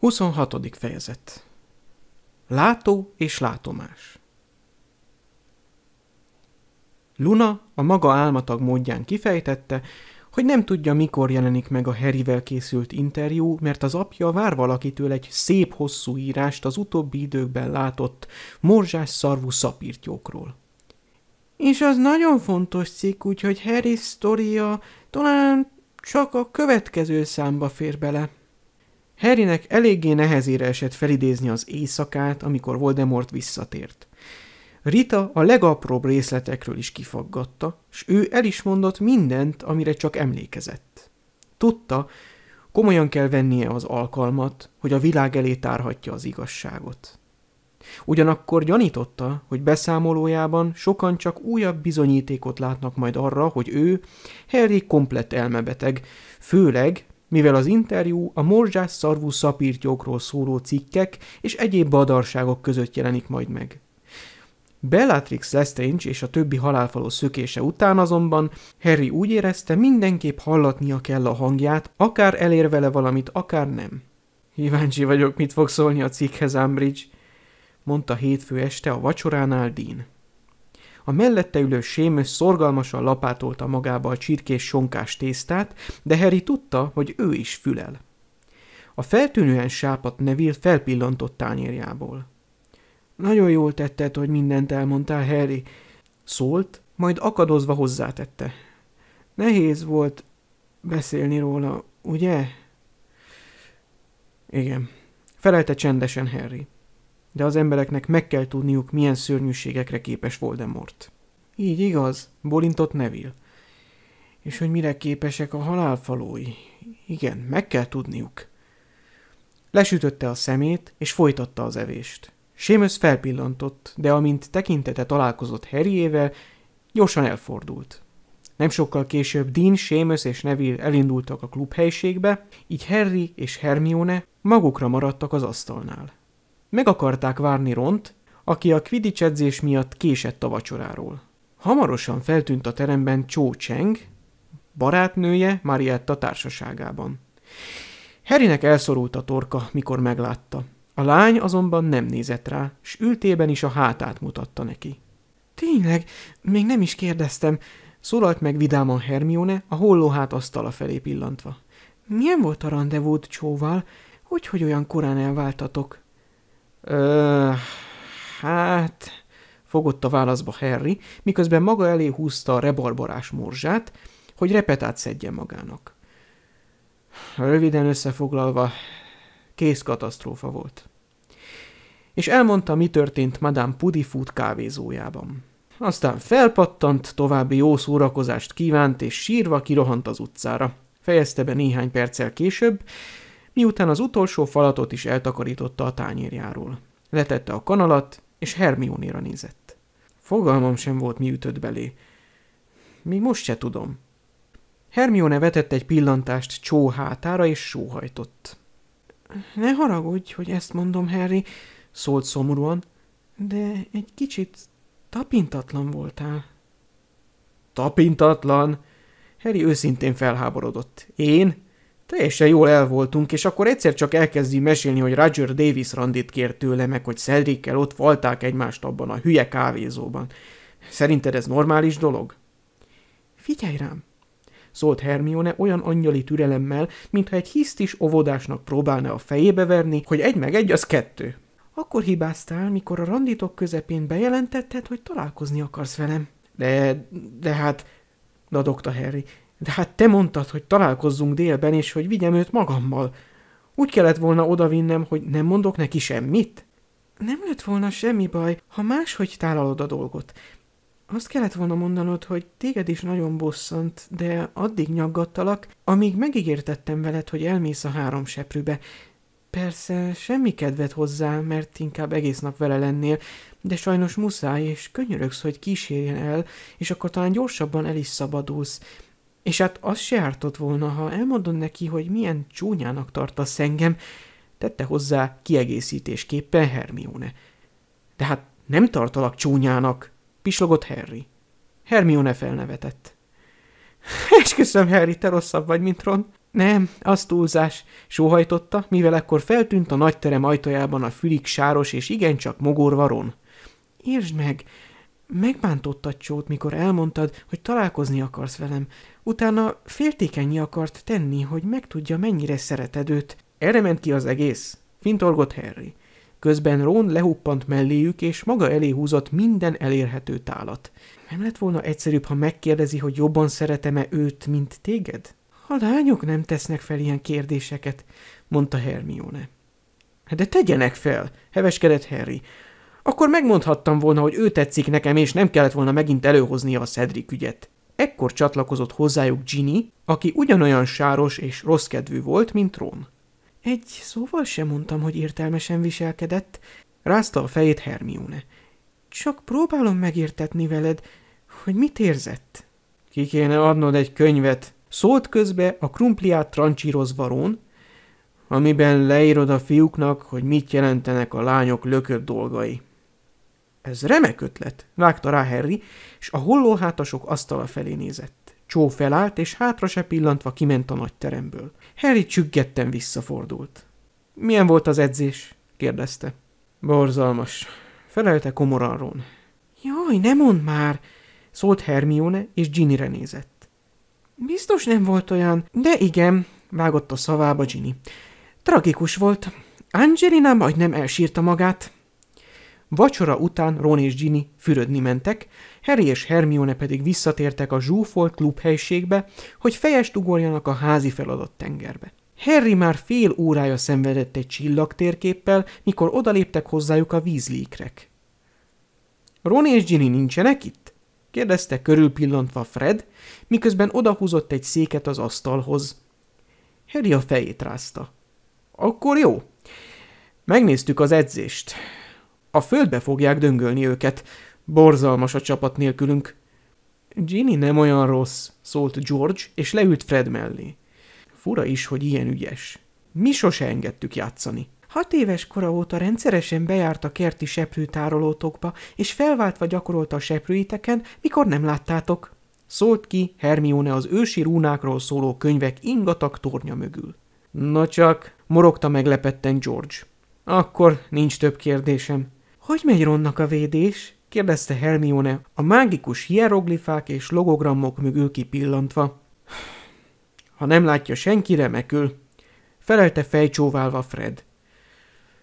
26. fejezet Látó és látomás Luna a maga álmatag módján kifejtette, hogy nem tudja, mikor jelenik meg a Harryvel készült interjú, mert az apja vár valakitől egy szép hosszú írást az utóbbi időkben látott morzsás szarvú szapírtyókról. És az nagyon fontos cikk, úgyhogy Harry sztoria talán csak a következő számba fér bele – Harrynek eléggé nehezére esett felidézni az éjszakát, amikor Voldemort visszatért. Rita a legapróbb részletekről is kifaggatta, s ő el is mondott mindent, amire csak emlékezett. Tudta, komolyan kell vennie az alkalmat, hogy a világ elé tárhatja az igazságot. Ugyanakkor gyanította, hogy beszámolójában sokan csak újabb bizonyítékot látnak majd arra, hogy ő, Harry komplett elmebeteg, főleg, mivel az interjú a morzsás szarvú szapírtyókról szóló cikkek és egyéb badarságok között jelenik majd meg. Bellatrix Lestrange és a többi halálfaló szökése után azonban Harry úgy érezte, mindenképp hallatnia kell a hangját, akár elér vele valamit, akár nem. Kíváncsi vagyok, mit fog szólni a cikkhez, Ambridge? – mondta hétfő este a vacsoránál Dean. A mellette ülő sémös szorgalmasan lapátolta magába a csirkés sonkás tésztát, de Harry tudta, hogy ő is fülel. A feltűnően sápat Neville felpillantott tányérjából. Nagyon jól tetted, hogy mindent elmondtál, Harry, szólt, majd akadozva hozzátette. Nehéz volt beszélni róla, ugye? Igen, felelte csendesen Harry de az embereknek meg kell tudniuk, milyen szörnyűségekre képes Voldemort. Így igaz, bolintott Neville. És hogy mire képesek a halálfalói? Igen, meg kell tudniuk. Lesütötte a szemét, és folytatta az evést. Sémös felpillantott, de amint tekintete találkozott Harryével, gyorsan elfordult. Nem sokkal később Dean, Sémös és Neville elindultak a klubhelyiségbe, így Harry és Hermione magukra maradtak az asztalnál. Meg akarták várni Ront, aki a Quidditch edzés miatt késett a vacsoráról. Hamarosan feltűnt a teremben Cho Cheng, barátnője Marietta társaságában. Herinek elszorult a torka, mikor meglátta. A lány azonban nem nézett rá, s ültében is a hátát mutatta neki. Tényleg, még nem is kérdeztem, szólalt meg vidáman Hermione, a hollóhát asztala felé pillantva. Milyen volt a rendezvód csóval? Hogy, hogy olyan korán elváltatok? Ö, hát, fogott a válaszba Harry, miközben maga elé húzta a rebarbarás morzsát, hogy repetát szedje magának. Röviden összefoglalva, kész katasztrófa volt. És elmondta, mi történt Madame Pudifút kávézójában. Aztán felpattant, további jó szórakozást kívánt, és sírva kirohant az utcára. Fejezte be néhány perccel később, miután az utolsó falatot is eltakarította a tányérjáról. Letette a kanalat, és Hermionéra nézett. Fogalmam sem volt, mi ütött belé. Még most se tudom. Hermione vetett egy pillantást Csó hátára, és sóhajtott. Ne haragudj, hogy ezt mondom, Harry, szólt szomorúan, de egy kicsit tapintatlan voltál. Tapintatlan? Harry őszintén felháborodott. Én? Teljesen jól el voltunk, és akkor egyszer csak elkezdi mesélni, hogy Roger Davis randit kért tőle, meg hogy Cedrickel ott falták egymást abban a hülye kávézóban. Szerinted ez normális dolog? Figyelj rám! szólt Hermione olyan angyali türelemmel, mintha egy hisztis óvodásnak próbálna a fejébe verni, hogy egy meg egy az kettő. Akkor hibáztál, mikor a randitok közepén bejelentetted, hogy találkozni akarsz velem. De, de hát, dadogta Harry, de hát te mondtad, hogy találkozzunk délben, és hogy vigyem őt magammal. Úgy kellett volna odavinnem, hogy nem mondok neki semmit. Nem lett volna semmi baj, ha máshogy tálalod a dolgot. Azt kellett volna mondanod, hogy téged is nagyon bosszant, de addig nyaggattalak, amíg megígértettem veled, hogy elmész a három seprűbe. Persze semmi kedved hozzá, mert inkább egész nap vele lennél, de sajnos muszáj, és könyörögsz, hogy kísérjen el, és akkor talán gyorsabban el is szabadulsz és hát az se ártott volna, ha elmondod neki, hogy milyen csúnyának tartasz engem, tette hozzá kiegészítésképpen Hermione. De hát nem tartalak csúnyának, pislogott Harry. Hermione felnevetett. És köszönöm, Harry, te rosszabb vagy, mint Ron. Nem, az túlzás, sóhajtotta, mivel ekkor feltűnt a nagy terem ajtajában a fülik sáros és igencsak mogorva Ron. Értsd meg, Megbántottad csót, mikor elmondtad, hogy találkozni akarsz velem. Utána féltékenyi akart tenni, hogy megtudja, mennyire szereted őt. Erre ment ki az egész, fintorgott Harry. Közben Ron lehuppant melléjük, és maga elé húzott minden elérhető tálat. Nem lett volna egyszerűbb, ha megkérdezi, hogy jobban szeretem-e őt, mint téged? A lányok nem tesznek fel ilyen kérdéseket, mondta Hermione. Hát de tegyenek fel, heveskedett Harry akkor megmondhattam volna, hogy ő tetszik nekem, és nem kellett volna megint előhoznia a Cedric ügyet. Ekkor csatlakozott hozzájuk Ginny, aki ugyanolyan sáros és rosszkedvű volt, mint Ron. Egy szóval sem mondtam, hogy értelmesen viselkedett, rázta a fejét Hermione. Csak próbálom megértetni veled, hogy mit érzett. Ki kéne adnod egy könyvet, szólt közbe a krumpliát trancsírozva Ron, amiben leírod a fiúknak, hogy mit jelentenek a lányok lökött dolgai. Ez remek ötlet, vágta rá Harry, és a hollóhátasok asztala felé nézett. Csó felállt, és hátra se pillantva kiment a nagy teremből. Harry csüggetten visszafordult. Milyen volt az edzés? kérdezte. Borzalmas, felelte komoran Ron. Jaj, ne mondd már! szólt Hermione, és Ginnyre nézett. Biztos nem volt olyan, de igen, vágott a szavába Ginny. Tragikus volt. Angelina majdnem elsírta magát. Vacsora után Ron és Ginny fürödni mentek, Harry és Hermione pedig visszatértek a zsúfolt klubhelyiségbe, hogy fejest ugorjanak a házi feladat tengerbe. Harry már fél órája szenvedett egy csillagtérképpel, mikor odaléptek hozzájuk a vízlékrek. Ron és Ginny nincsenek itt? kérdezte körülpillantva Fred, miközben odahúzott egy széket az asztalhoz. Harry a fejét rázta. Akkor jó. Megnéztük az edzést. A földbe fogják döngölni őket. Borzalmas a csapat nélkülünk. Ginny nem olyan rossz, szólt George, és leült Fred mellé. Fura is, hogy ilyen ügyes. Mi sose engedtük játszani. Hat éves kora óta rendszeresen bejárt a kerti seprőtárolótokba, és felváltva gyakorolta a seprőiteken, mikor nem láttátok. Szólt ki Hermione az ősi rúnákról szóló könyvek ingatag tornya mögül. Na csak, morogta meglepetten George. Akkor nincs több kérdésem. Hogy megy Ronnak a védés? kérdezte Hermione, a mágikus hieroglifák és logogramok mögül kipillantva. Ha nem látja senki, remekül, felelte fejcsóválva Fred.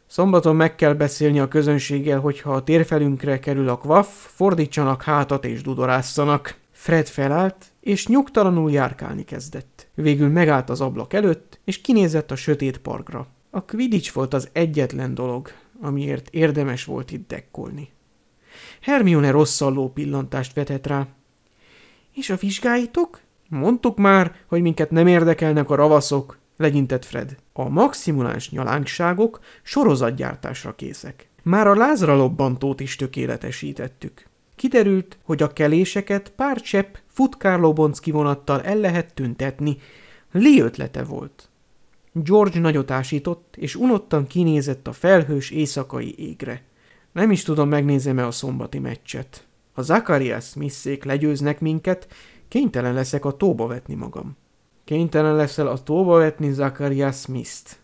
Szombaton meg kell beszélni a közönséggel, hogyha a térfelünkre kerül a kvaff, fordítsanak hátat és dudorászanak. Fred felállt, és nyugtalanul járkálni kezdett. Végül megállt az ablak előtt, és kinézett a sötét parkra. A Quidditch volt az egyetlen dolog, amiért érdemes volt itt dekkolni. Hermione rosszalló pillantást vetett rá. És a vizsgáitok? Mondtuk már, hogy minket nem érdekelnek a ravaszok, legyintett Fred. A maximuláns nyalánkságok sorozatgyártásra készek. Már a lázra lobbantót is tökéletesítettük. Kiderült, hogy a keléseket pár csepp futkárlóbonc kivonattal el lehet tüntetni. Li ötlete volt. George nagyot ásított, és unottan kinézett a felhős éjszakai égre. Nem is tudom, megnézem-e a szombati meccset. Ha Zacharias misszék legyőznek minket, kénytelen leszek a tóba vetni magam. Kénytelen leszel a tóba vetni Zacharias miszt.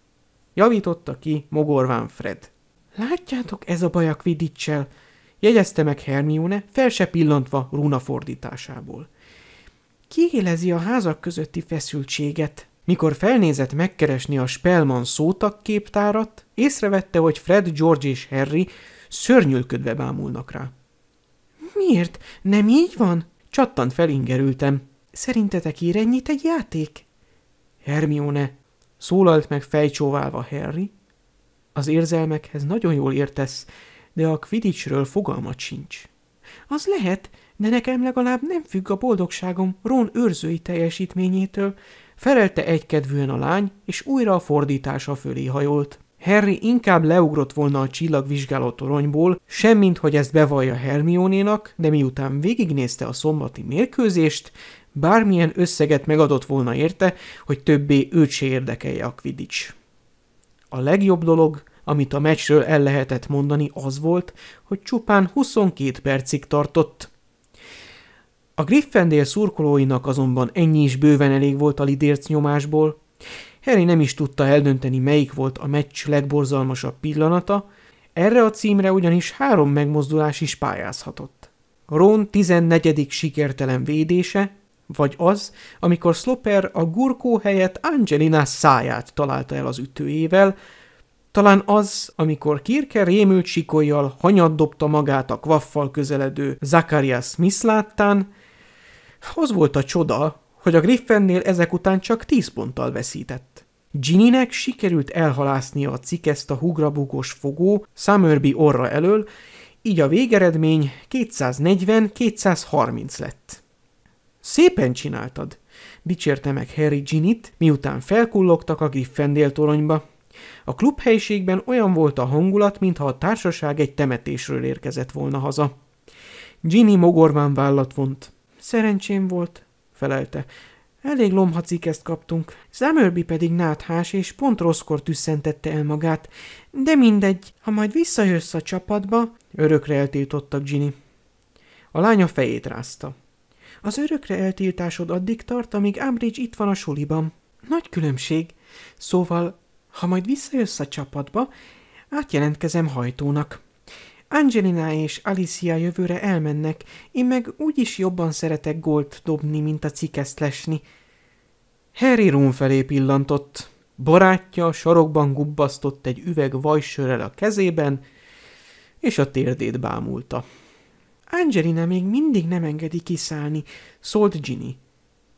Javította ki mogorván Fred. Látjátok, ez a baj a Quidditch-sel, jegyezte meg Hermione, fel se pillantva runa fordításából. Kiélezi a házak közötti feszültséget. Mikor felnézett megkeresni a Spellman képtárat, észrevette, hogy Fred, George és Harry szörnyülködve bámulnak rá. – Miért? Nem így van? – Csattan felingerültem. – Szerintetek ír ennyit egy játék? – Hermione! – szólalt meg fejcsóválva Harry. Az érzelmekhez nagyon jól értesz, de a Quidditchről fogalmat sincs. – Az lehet, de nekem legalább nem függ a boldogságom Ron őrzői teljesítményétől – Felelte egykedvűen a lány, és újra a fordítása fölé hajolt. Harry inkább leugrott volna a csillagvizsgáló toronyból, semmint hogy ezt bevallja Hermionénak, de miután végignézte a szombati mérkőzést, bármilyen összeget megadott volna érte, hogy többé őt se érdekelje a Quidditch. A legjobb dolog, amit a meccsről el lehetett mondani, az volt, hogy csupán 22 percig tartott. A Griffendél szurkolóinak azonban ennyi is bőven elég volt a lidérc nyomásból. Harry nem is tudta eldönteni, melyik volt a meccs legborzalmasabb pillanata, erre a címre ugyanis három megmozdulás is pályázhatott. Ron 14. sikertelen védése, vagy az, amikor Sloper a gurkó helyett Angelina száját találta el az ütőjével, talán az, amikor Kirke rémült sikolyjal hanyat dobta magát a kvaffal közeledő Zakaria Smith láttán, az volt a csoda, hogy a griffennél ezek után csak tíz ponttal veszített. Ginnynek sikerült elhalásznia a cikeszt a hugrabugos fogó Summerby orra elől, így a végeredmény 240-230 lett. Szépen csináltad, dicsérte meg Harry Ginit, miután felkullogtak a Griffendél toronyba. A klubhelyiségben olyan volt a hangulat, mintha a társaság egy temetésről érkezett volna haza. Ginny mogorván vállat vont. Szerencsém volt, felelte. Elég lomha cikeszt kaptunk. Summerby pedig náthás, és pont rosszkor tüsszentette el magát. De mindegy, ha majd visszajössz a csapatba... Örökre eltiltottak Ginny. A lánya fejét rázta. Az örökre eltiltásod addig tart, amíg Ambridge itt van a suliban. Nagy különbség. Szóval, ha majd visszajössz a csapatba, átjelentkezem hajtónak. Angelina és Alicia jövőre elmennek, én meg úgyis jobban szeretek gólt dobni, mint a cikeszt lesni. Harry Rum felé pillantott. Barátja sarokban gubbasztott egy üveg vajsörrel a kezében, és a térdét bámulta. Angelina még mindig nem engedi kiszállni, szólt Ginny.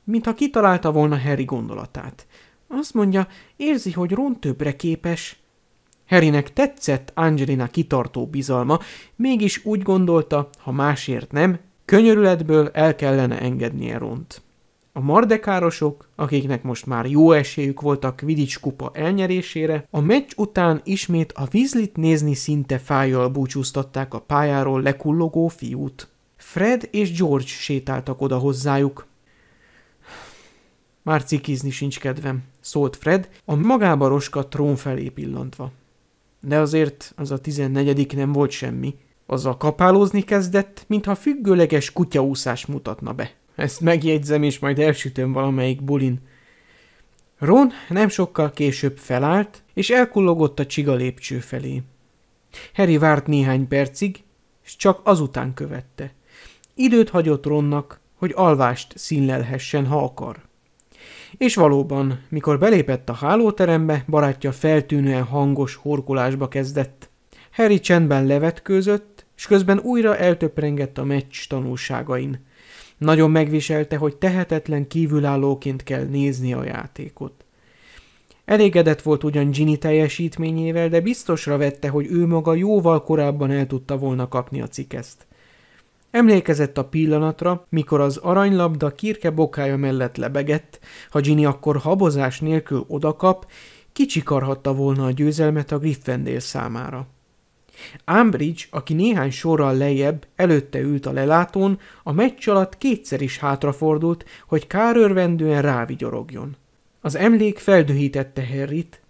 Mintha kitalálta volna Harry gondolatát. Azt mondja, érzi, hogy Ron többre képes – Harrynek tetszett Angelina kitartó bizalma, mégis úgy gondolta, ha másért nem, könyörületből el kellene engednie Ront. A mardekárosok, akiknek most már jó esélyük volt a Quidditch kupa elnyerésére, a meccs után ismét a vízlit nézni szinte fájjal búcsúztatták a pályáról lekullogó fiút. Fred és George sétáltak oda hozzájuk. Már cikizni sincs kedvem, szólt Fred, a magába roska trón felé pillantva de azért az a tizennegyedik nem volt semmi. Azzal kapálózni kezdett, mintha függőleges kutyaúszás mutatna be. Ezt megjegyzem, és majd elsütöm valamelyik bulin. Ron nem sokkal később felállt, és elkullogott a csiga lépcső felé. Harry várt néhány percig, és csak azután követte. Időt hagyott Ronnak, hogy alvást színlelhessen, ha akar. És valóban, mikor belépett a hálóterembe, barátja feltűnően hangos horkolásba kezdett. Harry csendben levetkőzött, és közben újra eltöprengett a meccs tanulságain. Nagyon megviselte, hogy tehetetlen kívülállóként kell nézni a játékot. Elégedett volt ugyan Ginny teljesítményével, de biztosra vette, hogy ő maga jóval korábban el tudta volna kapni a cikeszt. Emlékezett a pillanatra, mikor az aranylabda kirke bokája mellett lebegett, ha Ginny akkor habozás nélkül odakap, kicsikarhatta volna a győzelmet a Griffendél számára. Ambridge, aki néhány sorral lejjebb, előtte ült a lelátón, a meccs alatt kétszer is hátrafordult, hogy kárörvendően rávigyorogjon. Az emlék feldühítette Herrit,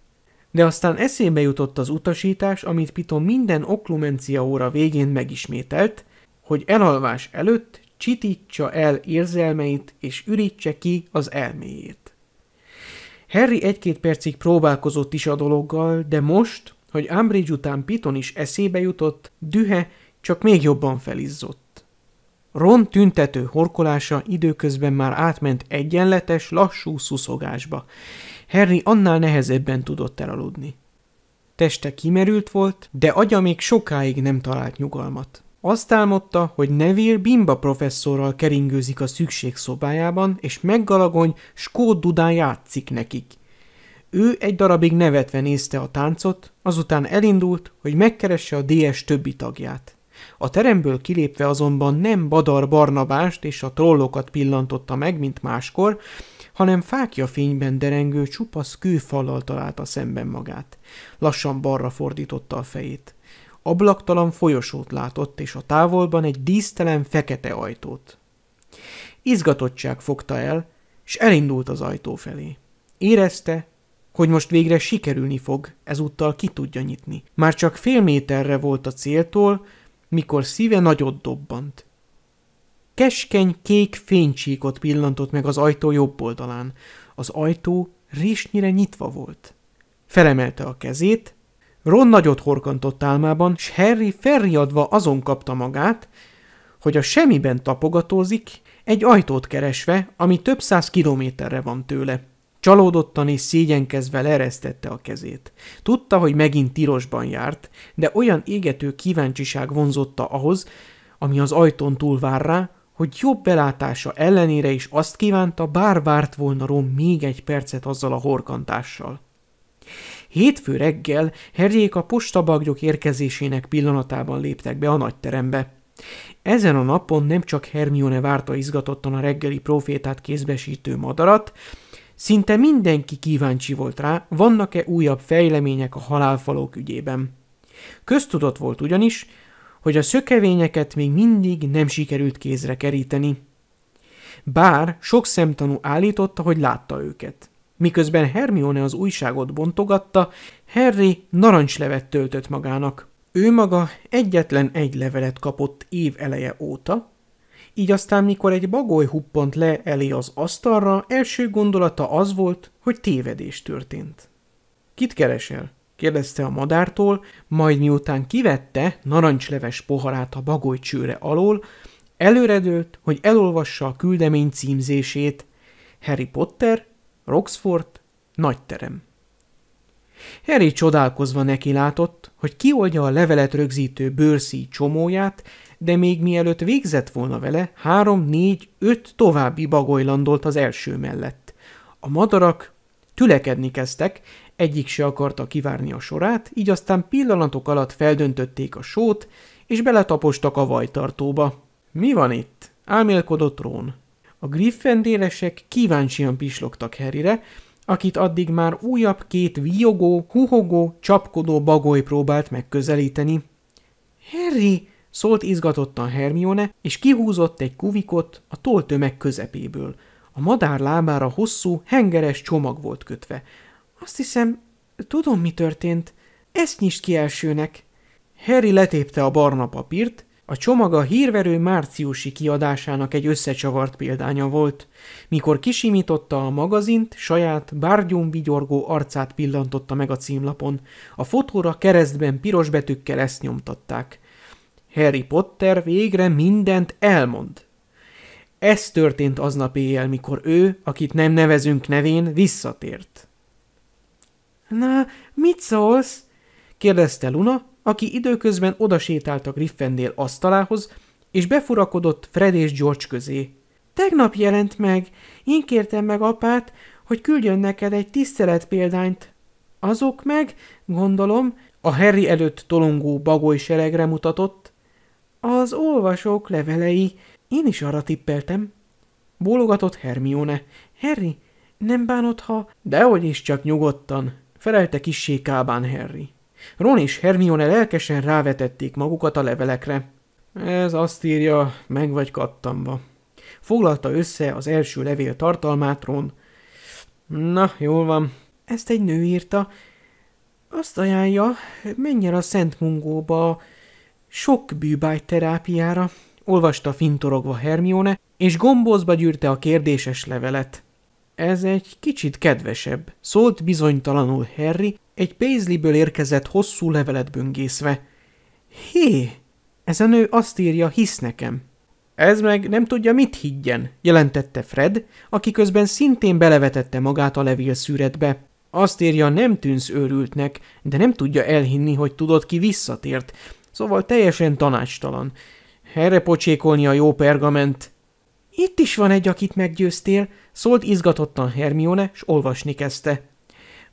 de aztán eszébe jutott az utasítás, amit Piton minden oklumencia óra végén megismételt, hogy elhalvás előtt csitítsa el érzelmeit és ürítse ki az elméjét. Harry egy-két percig próbálkozott is a dologgal, de most, hogy Ambridge után Piton is eszébe jutott, dühe csak még jobban felizzott. Ron tüntető horkolása időközben már átment egyenletes, lassú szuszogásba. Harry annál nehezebben tudott elaludni. Teste kimerült volt, de agya még sokáig nem talált nyugalmat. Azt álmodta, hogy Neville Bimba professzorral keringőzik a szükség szobájában, és meggalagony skót dudán játszik nekik. Ő egy darabig nevetve nézte a táncot, azután elindult, hogy megkeresse a DS többi tagját. A teremből kilépve azonban nem Badar Barnabást és a trollokat pillantotta meg, mint máskor, hanem fákja fényben derengő csupasz kőfallal találta szemben magát. Lassan balra fordította a fejét. Ablaktalan folyosót látott, és a távolban egy dísztelen fekete ajtót. Izgatottság fogta el, és elindult az ajtó felé. Érezte, hogy most végre sikerülni fog, ezúttal ki tudja nyitni. Már csak fél méterre volt a céltól, mikor szíve nagyot dobbant. Keskeny kék fénycsíkot pillantott meg az ajtó jobb oldalán. Az ajtó résnyire nyitva volt. Felemelte a kezét, Ron nagyot horkantott álmában, s Harry felriadva azon kapta magát, hogy a semmiben tapogatózik, egy ajtót keresve, ami több száz kilométerre van tőle. Csalódottan és szégyenkezve leresztette a kezét. Tudta, hogy megint tirosban járt, de olyan égető kíváncsiság vonzotta ahhoz, ami az ajtón túl vár rá, hogy jobb belátása ellenére is azt kívánta, bár várt volna Ron még egy percet azzal a horkantással. Hétfő reggel herjék a postabagyok érkezésének pillanatában léptek be a nagyterembe. Ezen a napon nem csak Hermione várta izgatottan a reggeli profétát kézbesítő madarat, szinte mindenki kíváncsi volt rá, vannak-e újabb fejlemények a halálfalók ügyében. Köztudott volt ugyanis, hogy a szökevényeket még mindig nem sikerült kézre keríteni. Bár sok szemtanú állította, hogy látta őket – Miközben Hermione az újságot bontogatta, Harry narancslevet töltött magának. Ő maga egyetlen egy levelet kapott év eleje óta, így aztán, mikor egy bagoly huppant le elé az asztalra, első gondolata az volt, hogy tévedés történt. Kit keresel? kérdezte a madártól, majd miután kivette narancsleves poharát a bagoly csőre alól, előredőlt, hogy elolvassa a küldemény címzését. Harry Potter Roxford, nagy terem. Harry csodálkozva neki látott, hogy kioldja a levelet rögzítő bőrszí csomóját, de még mielőtt végzett volna vele, három, négy, öt további bagoly landolt az első mellett. A madarak tülekedni kezdtek, egyik se akarta kivárni a sorát, így aztán pillanatok alatt feldöntötték a sót, és beletapostak a vajtartóba. Mi van itt? Álmélkodott Rón. A griffendéresek kíváncsian pislogtak Harryre, akit addig már újabb két viogó, huhogó, csapkodó bagoly próbált megközelíteni. – Harry! – szólt izgatottan Hermione, és kihúzott egy kuvikot a toltömeg közepéből. A madár lábára hosszú, hengeres csomag volt kötve. – Azt hiszem, tudom, mi történt. Ezt nyisd ki elsőnek! – Harry letépte a barna papírt, a csomag a hírverő márciusi kiadásának egy összecsavart példánya volt. Mikor kisimította a magazint, saját bárgyón vigyorgó arcát pillantotta meg a címlapon. A fotóra keresztben piros betűkkel ezt nyomtatták. Harry Potter végre mindent elmond. Ez történt aznap éjjel, mikor ő, akit nem nevezünk nevén, visszatért. – Na, mit szólsz? – kérdezte Luna, aki időközben odasétált a Griffendél asztalához, és befurakodott Fred és George közé. Tegnap jelent meg, én kértem meg apát, hogy küldjön neked egy tisztelet példányt. Azok meg, gondolom, a Harry előtt tolongó bagoly seregre mutatott. Az olvasók levelei, én is arra tippeltem. Bólogatott Hermione. Harry, nem bánod, ha... Dehogy is csak nyugodtan, felelte kissé kábán Harry. Ron és Hermione lelkesen rávetették magukat a levelekre. Ez azt írja, meg vagy kattamva. Foglalta össze az első levél tartalmát Ron. Na, jól van. Ezt egy nő írta. Azt ajánlja, menj el a Szent Mungóba sok bűbáj terápiára, olvasta fintorogva Hermione, és gombózba gyűrte a kérdéses levelet. Ez egy kicsit kedvesebb, szólt bizonytalanul Harry, egy Paisley-ből érkezett hosszú levelet böngészve. Hé, ez a nő azt írja, hisz nekem. Ez meg nem tudja, mit higgyen, jelentette Fred, aki közben szintén belevetette magát a levél szüretbe. Azt írja, nem tűnsz őrültnek, de nem tudja elhinni, hogy tudod ki visszatért, szóval teljesen tanácstalan. Erre pocsékolni a jó pergament. Itt is van egy, akit meggyőztél, szólt izgatottan Hermione, s olvasni kezdte.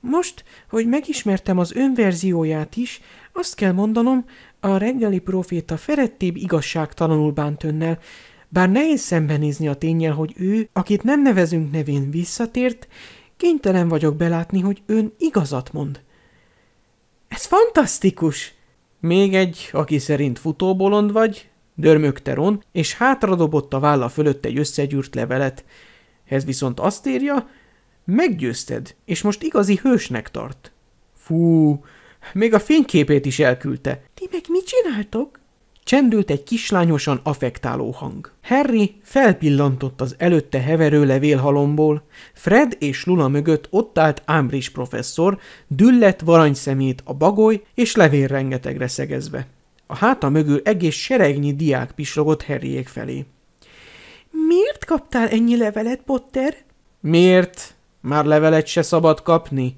Most, hogy megismertem az önverzióját is, azt kell mondanom, a reggeli proféta felettébb igazságtalanul bánt önnel, bár nehéz szembenézni a tényel, hogy ő, akit nem nevezünk nevén visszatért, kénytelen vagyok belátni, hogy ön igazat mond. Ez fantasztikus! Még egy, aki szerint futóbolond vagy, dörmögte Ron, és hátradobott a válla fölött egy összegyűrt levelet. Ez viszont azt írja, Meggyőzted, és most igazi hősnek tart. Fú, még a fényképét is elküldte. Ti meg mit csináltok? Csendült egy kislányosan affektáló hang. Harry felpillantott az előtte heverő levélhalomból. Fred és Lula mögött ott állt Ámbris professzor, düllett varanyszemét a bagoly és levél rengetegre szegezve. A háta mögül egész seregnyi diák pislogott Harryék felé. – Miért kaptál ennyi levelet, Potter? – Miért? Már levelet se szabad kapni.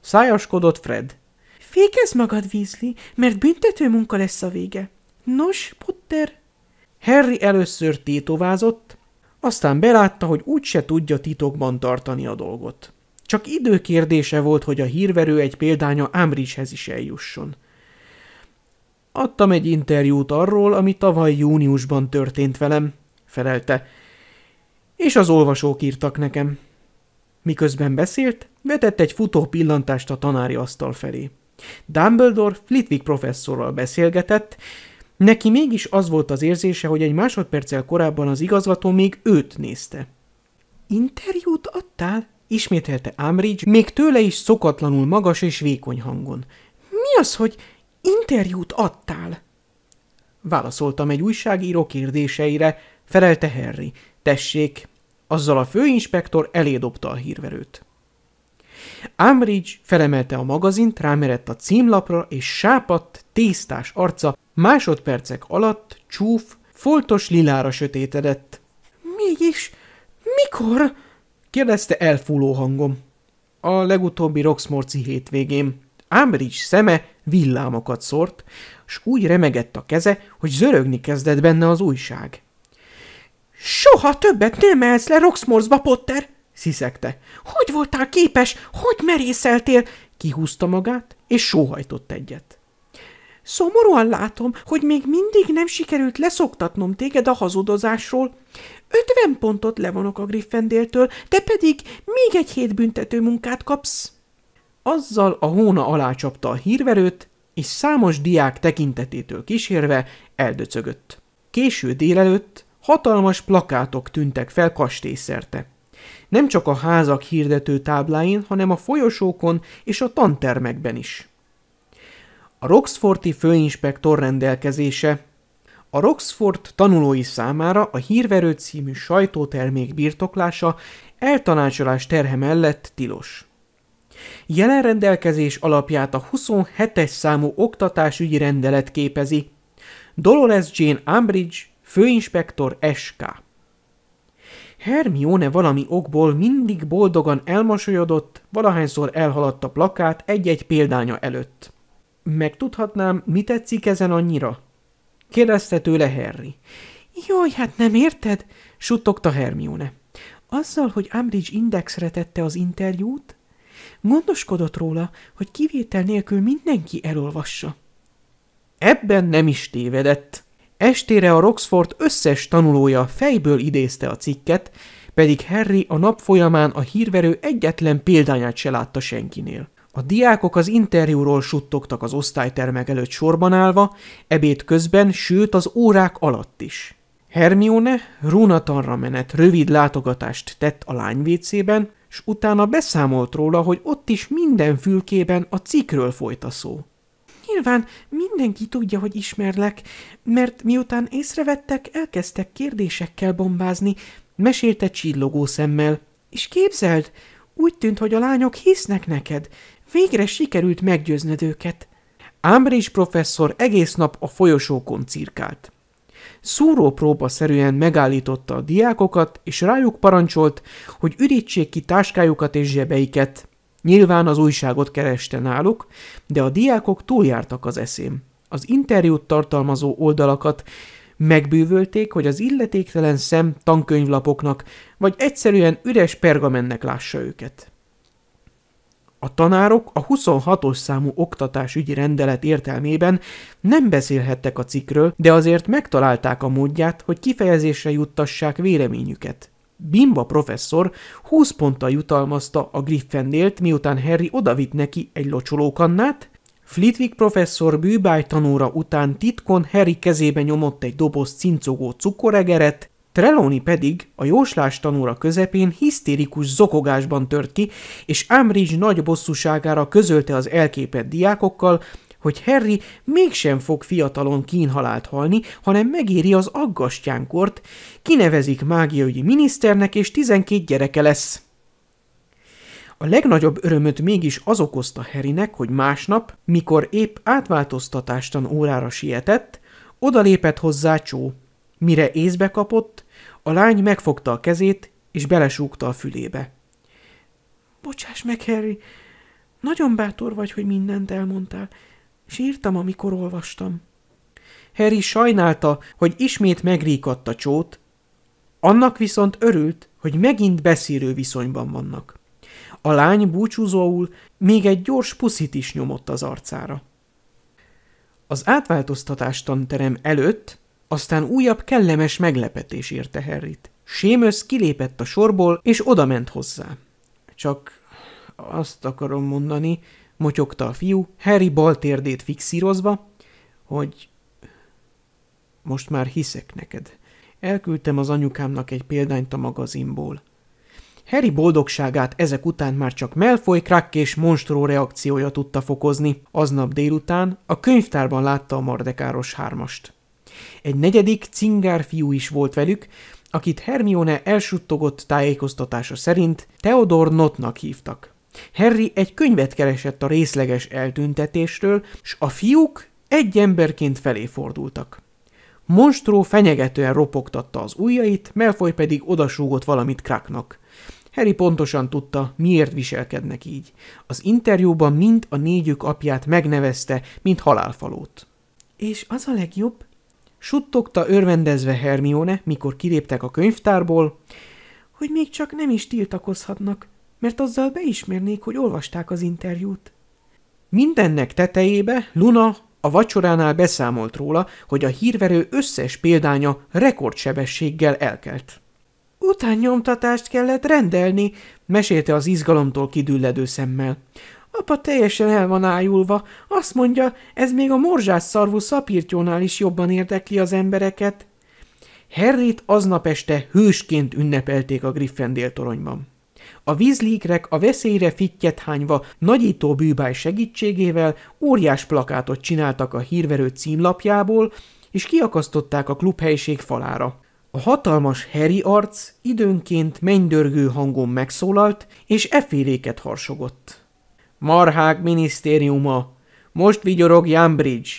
Szájaskodott Fred. Fékezz magad, Weasley, mert büntető munka lesz a vége. Nos, Potter? Harry először tétovázott, aztán belátta, hogy úgyse tudja titokban tartani a dolgot. Csak idő kérdése volt, hogy a hírverő egy példánya Ámrishez is eljusson. Adtam egy interjút arról, ami tavaly júniusban történt velem, felelte, és az olvasók írtak nekem. Miközben beszélt, vetett egy futó pillantást a tanári asztal felé. Dumbledore Flitwick professzorral beszélgetett, neki mégis az volt az érzése, hogy egy másodperccel korábban az igazgató még őt nézte. Interjút adtál? ismételte Ambridge, még tőle is szokatlanul magas és vékony hangon. Mi az, hogy interjút adtál? Válaszoltam egy újságíró kérdéseire, felelte Harry. Tessék, azzal a főinspektor elédobta a hírverőt. Ambridge felemelte a magazint, rámerett a címlapra, és sápadt, tésztás arca másodpercek alatt csúf, foltos lilára sötétedett. – Mégis, mikor? – kérdezte elfúló hangom. A legutóbbi Roxmorci hétvégén. Ambridge szeme villámokat szórt, s úgy remegett a keze, hogy zörögni kezdett benne az újság. – Soha többet nem elsz le Roxmorzba, Potter! sziszegte. Hogy voltál képes? Hogy merészeltél? Kihúzta magát, és sóhajtott egyet. Szomorúan látom, hogy még mindig nem sikerült leszoktatnom téged a hazudozásról. Ötven pontot levonok a Griffendéltől, te pedig még egy hét büntető munkát kapsz. Azzal a hóna alá csapta a hírverőt, és számos diák tekintetétől kísérve eldöcögött. Késő délelőtt Hatalmas plakátok tűntek fel kastélyszerte. Nem csak a házak hirdető tábláin, hanem a folyosókon és a tantermekben is. A Roxforti főinspektor rendelkezése a Roxford tanulói számára a hírverő című sajtótermék birtoklása eltanácsolás terhe mellett tilos. Jelen rendelkezés alapját a 27-es számú oktatásügyi rendelet képezi. Dolores Jane Ambridge főinspektor S.K. Hermione valami okból mindig boldogan elmosolyodott, valahányszor elhaladt a plakát egy-egy példánya előtt. Megtudhatnám, mi tetszik ezen annyira? Kérdezte tőle Harry. Jaj, hát nem érted? suttogta Hermione. Azzal, hogy Ambridge Indexre tette az interjút, gondoskodott róla, hogy kivétel nélkül mindenki elolvassa. Ebben nem is tévedett, Estére a Roxford összes tanulója fejből idézte a cikket, pedig Harry a nap folyamán a hírverő egyetlen példányát se látta senkinél. A diákok az interjúról suttogtak az osztálytermek előtt sorban állva, ebéd közben, sőt az órák alatt is. Hermione Runatanra menet rövid látogatást tett a lányvécében, s utána beszámolt róla, hogy ott is minden fülkében a cikről folyt a szó. Nyilván mindenki tudja, hogy ismerlek, mert miután észrevettek, elkezdtek kérdésekkel bombázni, mesélte csillogó szemmel. És képzeld, úgy tűnt, hogy a lányok hisznek neked. Végre sikerült meggyőznöd őket. Ámbris professzor egész nap a folyosókon cirkált. próba szerűen megállította a diákokat, és rájuk parancsolt, hogy ürítsék ki táskájukat és zsebeiket. Nyilván az újságot kereste náluk, de a diákok túljártak az eszém. Az interjút tartalmazó oldalakat megbűvölték, hogy az illetéktelen szem tankönyvlapoknak, vagy egyszerűen üres pergamennek lássa őket. A tanárok a 26-os számú oktatásügyi rendelet értelmében nem beszélhettek a cikkről, de azért megtalálták a módját, hogy kifejezésre juttassák véleményüket. Bimba professzor 20 ponttal jutalmazta a Griffinnélt, miután Harry odavitt neki egy locsolókannát, Flitwick professzor bűbáj tanúra után titkon Harry kezébe nyomott egy doboz cincogó cukoregeret, Trelawney pedig a jóslás tanúra közepén hisztérikus zokogásban tört ki, és Ambridge nagy bosszúságára közölte az elképett diákokkal, hogy Harry mégsem fog fiatalon kínhalált halni, hanem megéri az aggastyánkort, kinevezik mágiaügyi miniszternek, és 12 gyereke lesz. A legnagyobb örömöt mégis az okozta Harrynek, hogy másnap, mikor épp átváltoztatástan órára sietett, odalépett hozzá Csó. Mire észbe kapott, a lány megfogta a kezét, és belesúgta a fülébe. – Bocsáss meg, Harry! Nagyon bátor vagy, hogy mindent elmondtál. Sírtam, amikor olvastam. Harry sajnálta, hogy ismét megríkadt a csót, annak viszont örült, hogy megint beszélő viszonyban vannak. A lány búcsúzóul még egy gyors puszit is nyomott az arcára. Az átváltoztatás tanterem előtt aztán újabb kellemes meglepetés érte Harryt. Sémös kilépett a sorból, és odament hozzá. Csak azt akarom mondani, motyogta a fiú, Harry baltérdét fixírozva, hogy most már hiszek neked. Elküldtem az anyukámnak egy példányt a magazinból. Harry boldogságát ezek után már csak Malfoy, Krak és Monstró reakciója tudta fokozni. Aznap délután a könyvtárban látta a mardekáros hármast. Egy negyedik, cingár fiú is volt velük, akit Hermione elsuttogott tájékoztatása szerint Theodor Notnak hívtak. Harry egy könyvet keresett a részleges eltüntetésről, s a fiúk egy emberként felé fordultak. Monstró fenyegetően ropogtatta az ujjait, Melfoy pedig odasúgott valamit Kraknak. Harry pontosan tudta, miért viselkednek így. Az interjúban mind a négyük apját megnevezte, mint halálfalót. És az a legjobb? Suttogta örvendezve Hermione, mikor kiléptek a könyvtárból, hogy még csak nem is tiltakozhatnak mert azzal beismernék, hogy olvasták az interjút. Mindennek tetejébe Luna a vacsoránál beszámolt róla, hogy a hírverő összes példánya rekordsebességgel elkelt. Utánnyomtatást kellett rendelni, mesélte az izgalomtól kidülledő szemmel. Apa teljesen el van ájulva, azt mondja, ez még a morzsás szarvú szapírtyónál is jobban érdekli az embereket. Harryt aznap este hősként ünnepelték a Griffendél toronyban. A vízlíkrek a veszélyre fittyet hányva nagyító bűbáj segítségével óriás plakátot csináltak a hírverő címlapjából, és kiakasztották a klubhelyiség falára. A hatalmas heri arc időnként mennydörgő hangon megszólalt, és e féléket harsogott. Marhák minisztériuma! Most vigyorog Jambridge!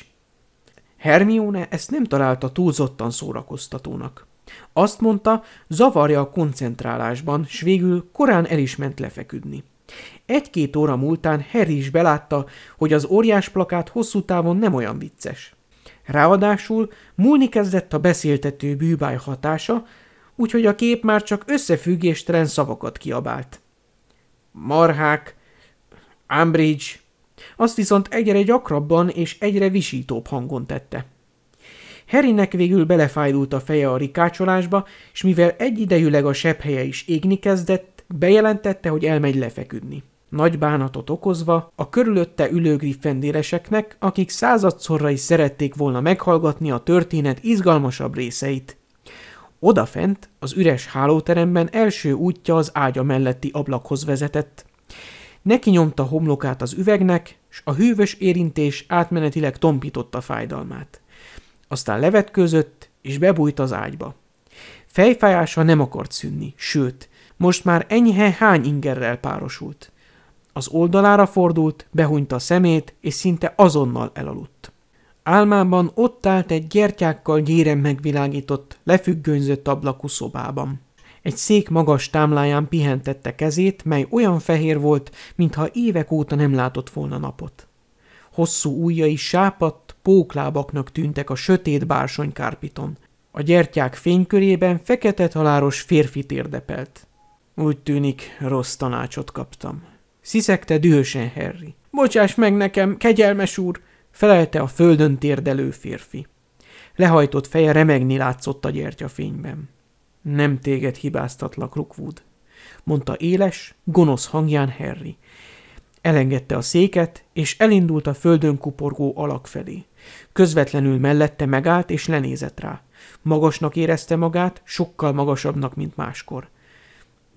Hermione ezt nem találta túlzottan szórakoztatónak. Azt mondta, zavarja a koncentrálásban, s végül korán el is ment lefeküdni. Egy-két óra múltán Harry is belátta, hogy az óriás plakát hosszú távon nem olyan vicces. Ráadásul múlni kezdett a beszéltető bűbáj hatása, úgyhogy a kép már csak összefüggéstelen szavakat kiabált. Marhák, Ambridge, azt viszont egyre gyakrabban és egyre visítóbb hangon tette. Herinek végül belefájdult a feje a rikácsolásba, és mivel egyidejűleg a helye is égni kezdett, bejelentette, hogy elmegy lefeküdni. Nagy bánatot okozva a körülötte ülő griffendéreseknek, akik századszorra is szerették volna meghallgatni a történet izgalmasabb részeit. Odafent, az üres hálóteremben első útja az ágya melletti ablakhoz vezetett. Neki nyomta homlokát az üvegnek, s a hűvös érintés átmenetileg tompította fájdalmát. Aztán levetkőzött, és bebújt az ágyba. Fejfájása nem akart szűnni, sőt, most már enyhe hány ingerrel párosult. Az oldalára fordult, behunyta a szemét, és szinte azonnal elaludt. Álmában ott állt egy gyertyákkal gyéren megvilágított, lefüggönyzött ablakú szobában. Egy szék magas támláján pihentette kezét, mely olyan fehér volt, mintha évek óta nem látott volna napot. Hosszú ujjai sápat, póklábaknak tűntek a sötét bársonykárpiton. A gyertyák fénykörében fekete haláros férfi térdepelt. Úgy tűnik, rossz tanácsot kaptam. Sziszegte dühösen Harry. Bocsáss meg nekem, kegyelmes úr! felelte a földön térdelő férfi. Lehajtott feje remegni látszott a gyertyafényben. Nem téged hibáztatlak, Rookwood, mondta éles, gonosz hangján Harry. Elengedte a széket, és elindult a földön kuporgó alak felé. Közvetlenül mellette megállt, és lenézett rá. Magasnak érezte magát, sokkal magasabbnak, mint máskor.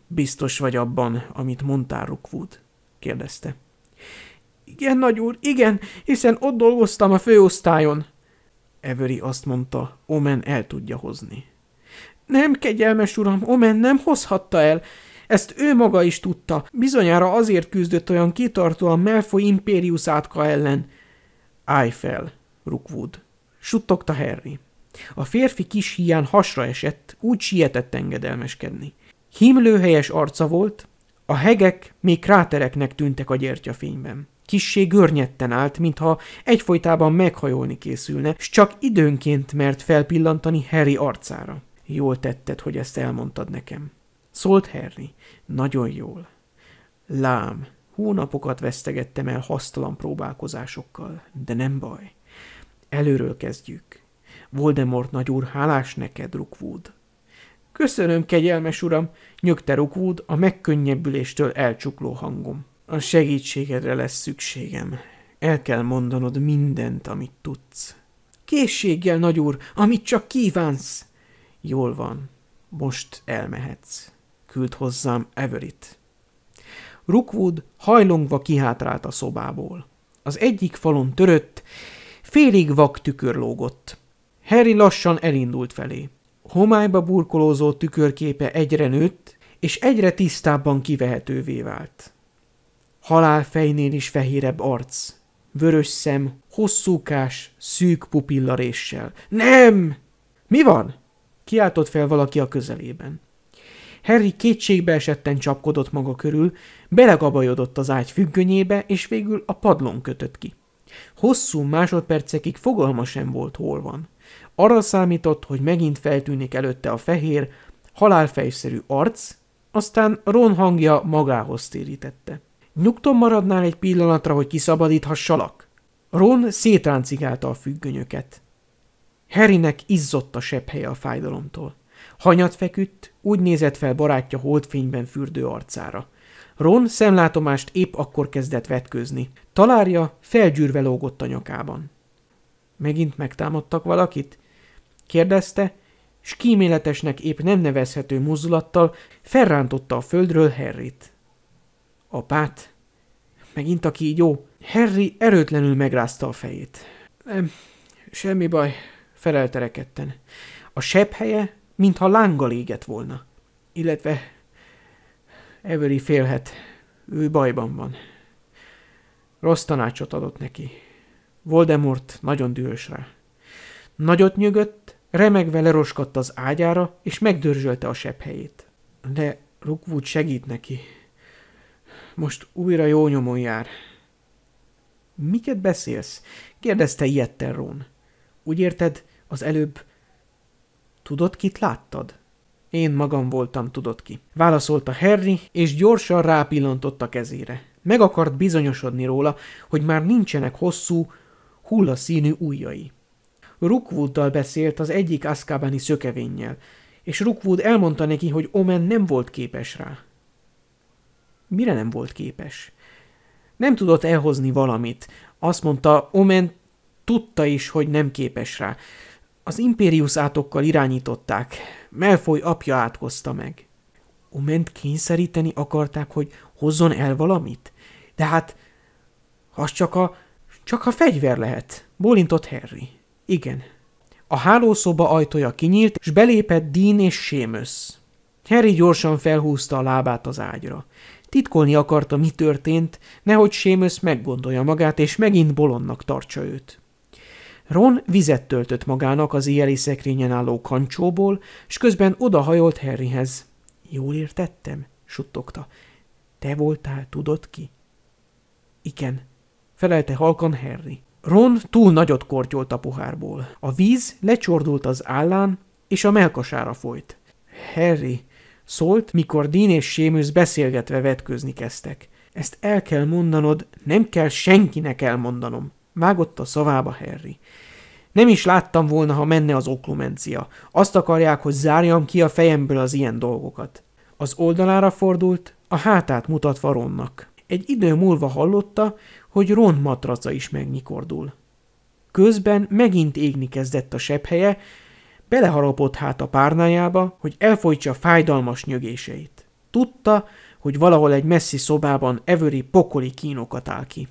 Biztos vagy abban, amit mondtál, Rookwood? kérdezte. Igen, nagy úr, igen, hiszen ott dolgoztam a főosztályon. Everi azt mondta, Omen el tudja hozni. Nem kegyelmes uram, Omen nem hozhatta el, ezt ő maga is tudta, bizonyára azért küzdött olyan kitartóan Malfoy Imperius átka ellen. Állj fel, Rookwood, suttogta Harry. A férfi kis hián hasra esett, úgy sietett engedelmeskedni. Hímlőhelyes arca volt, a hegek még krátereknek tűntek a gyertyafényben. Kissé görnyetten állt, mintha egyfolytában meghajolni készülne, s csak időnként mert felpillantani Harry arcára. Jól tetted, hogy ezt elmondtad nekem. Szólt Harry. Nagyon jól. Lám, hónapokat vesztegettem el hasztalan próbálkozásokkal, de nem baj. Előről kezdjük. Voldemort nagyúr, hálás neked, Rookwood. Köszönöm, kegyelmes uram, nyögte Rookwood a megkönnyebbüléstől elcsukló hangom. A segítségedre lesz szükségem. El kell mondanod mindent, amit tudsz. Készséggel, nagyúr, amit csak kívánsz! Jól van, most elmehetsz küld hozzám Everett. Rookwood hajlongva kihátrált a szobából. Az egyik falon törött, félig vak tükör lógott. Harry lassan elindult felé. Homályba burkolózó tükörképe egyre nőtt, és egyre tisztábban kivehetővé vált. Halál fejnél is fehérebb arc, vörös szem, hosszúkás, szűk pupillaréssel. Nem! Mi van? Kiáltott fel valaki a közelében. Harry kétségbeesetten csapkodott maga körül, belegabajodott az ágy függönyébe, és végül a padlón kötött ki. Hosszú másodpercekig fogalma sem volt, hol van. Arra számított, hogy megint feltűnik előtte a fehér, halálfejszerű arc, aztán Ron hangja magához térítette. Nyugton maradnál egy pillanatra, hogy kiszabadíthassalak? Ron szétráncigálta a függönyöket. Harrynek izzott a sepphelye a fájdalomtól. Hanyat feküdt, úgy nézett fel barátja holdfényben fürdő arcára. Ron szemlátomást épp akkor kezdett vetkőzni. Talárja felgyűrve lógott a nyakában. Megint megtámadtak valakit? kérdezte, s kíméletesnek épp nem nevezhető mozdulattal felrántotta a földről Harryt. Apát? Megint aki így jó? Harry erőtlenül megrázta a fejét. Nem, semmi baj, felelte rekedten. A sebb helye mintha lángal égett volna. Illetve Every félhet, ő bajban van. Rossz tanácsot adott neki. Voldemort nagyon dühös rá. Nagyot nyögött, remegve leroskadt az ágyára, és megdörzsölte a sebb helyét. De Rookwood segít neki. Most újra jó nyomon jár. Miket beszélsz? kérdezte ilyetten Rón. Úgy érted, az előbb Tudod, kit láttad? Én magam voltam, tudod ki. Válaszolta Harry, és gyorsan rápillantott a kezére. Meg akart bizonyosodni róla, hogy már nincsenek hosszú, hullaszínű ujjai. Rookwooddal beszélt az egyik aszkábáni szökevénnyel, és Rookwood elmondta neki, hogy Omen nem volt képes rá. Mire nem volt képes? Nem tudott elhozni valamit. Azt mondta, Omen tudta is, hogy nem képes rá. Az Imperius átokkal irányították. Melfoly apja átkozta meg. Oment kényszeríteni akarták, hogy hozzon el valamit? De hát, az csak a... csak a fegyver lehet, bólintott Harry. Igen. A hálószoba ajtója kinyílt, és belépett Dean és Seamus. Harry gyorsan felhúzta a lábát az ágyra. Titkolni akarta, mi történt, nehogy Seamus meggondolja magát, és megint bolondnak tartsa őt. Ron vizet töltött magának az éjjeli szekrényen álló kancsóból, és közben odahajolt Harryhez. Jól értettem? suttogta. Te voltál, tudod ki? Igen, felelte halkan Harry. Ron túl nagyot kortyolt a pohárból. A víz lecsordult az állán, és a melkasára folyt. Harry szólt, mikor Dean és Sémüsz beszélgetve vetközni kezdtek. Ezt el kell mondanod, nem kell senkinek elmondanom. Vágott a szavába Harry. Nem is láttam volna, ha menne az oklumencia. Azt akarják, hogy zárjam ki a fejemből az ilyen dolgokat. Az oldalára fordult, a hátát mutatva Ronnak. Egy idő múlva hallotta, hogy Ron matraca is megnyikordul. Közben megint égni kezdett a sebhelye, beleharapott hát a párnájába, hogy elfolytsa fájdalmas nyögéseit. Tudta, hogy valahol egy messzi szobában evőri pokoli kínokat áll ki.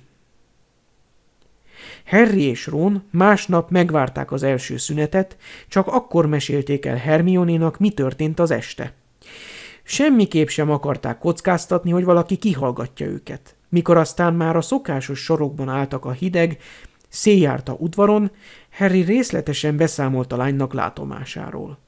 Harry és Ron másnap megvárták az első szünetet, csak akkor mesélték el Hermionénak, mi történt az este. Semmiképp sem akarták kockáztatni, hogy valaki kihallgatja őket. Mikor aztán már a szokásos sorokban álltak a hideg, széljárta udvaron, Harry részletesen beszámolt a lánynak látomásáról.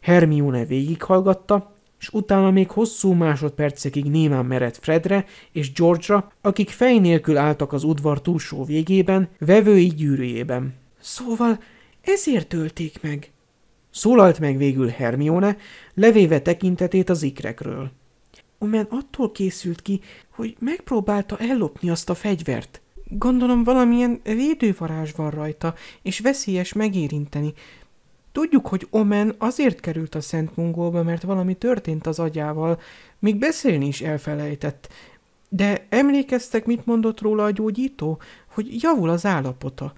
Hermione végighallgatta, és utána még hosszú másodpercekig némán merett Fredre és George-ra, akik fej nélkül álltak az udvar túlsó végében, vevői gyűrűjében. Szóval ezért tölték meg. Szólalt meg végül Hermione, levéve tekintetét az ikrekről. Omen attól készült ki, hogy megpróbálta ellopni azt a fegyvert. Gondolom valamilyen védővarázs van rajta, és veszélyes megérinteni, Tudjuk, hogy Omen azért került a Szent Mungolba, mert valami történt az agyával, még beszélni is elfelejtett. De emlékeztek, mit mondott róla a gyógyító? Hogy javul az állapota.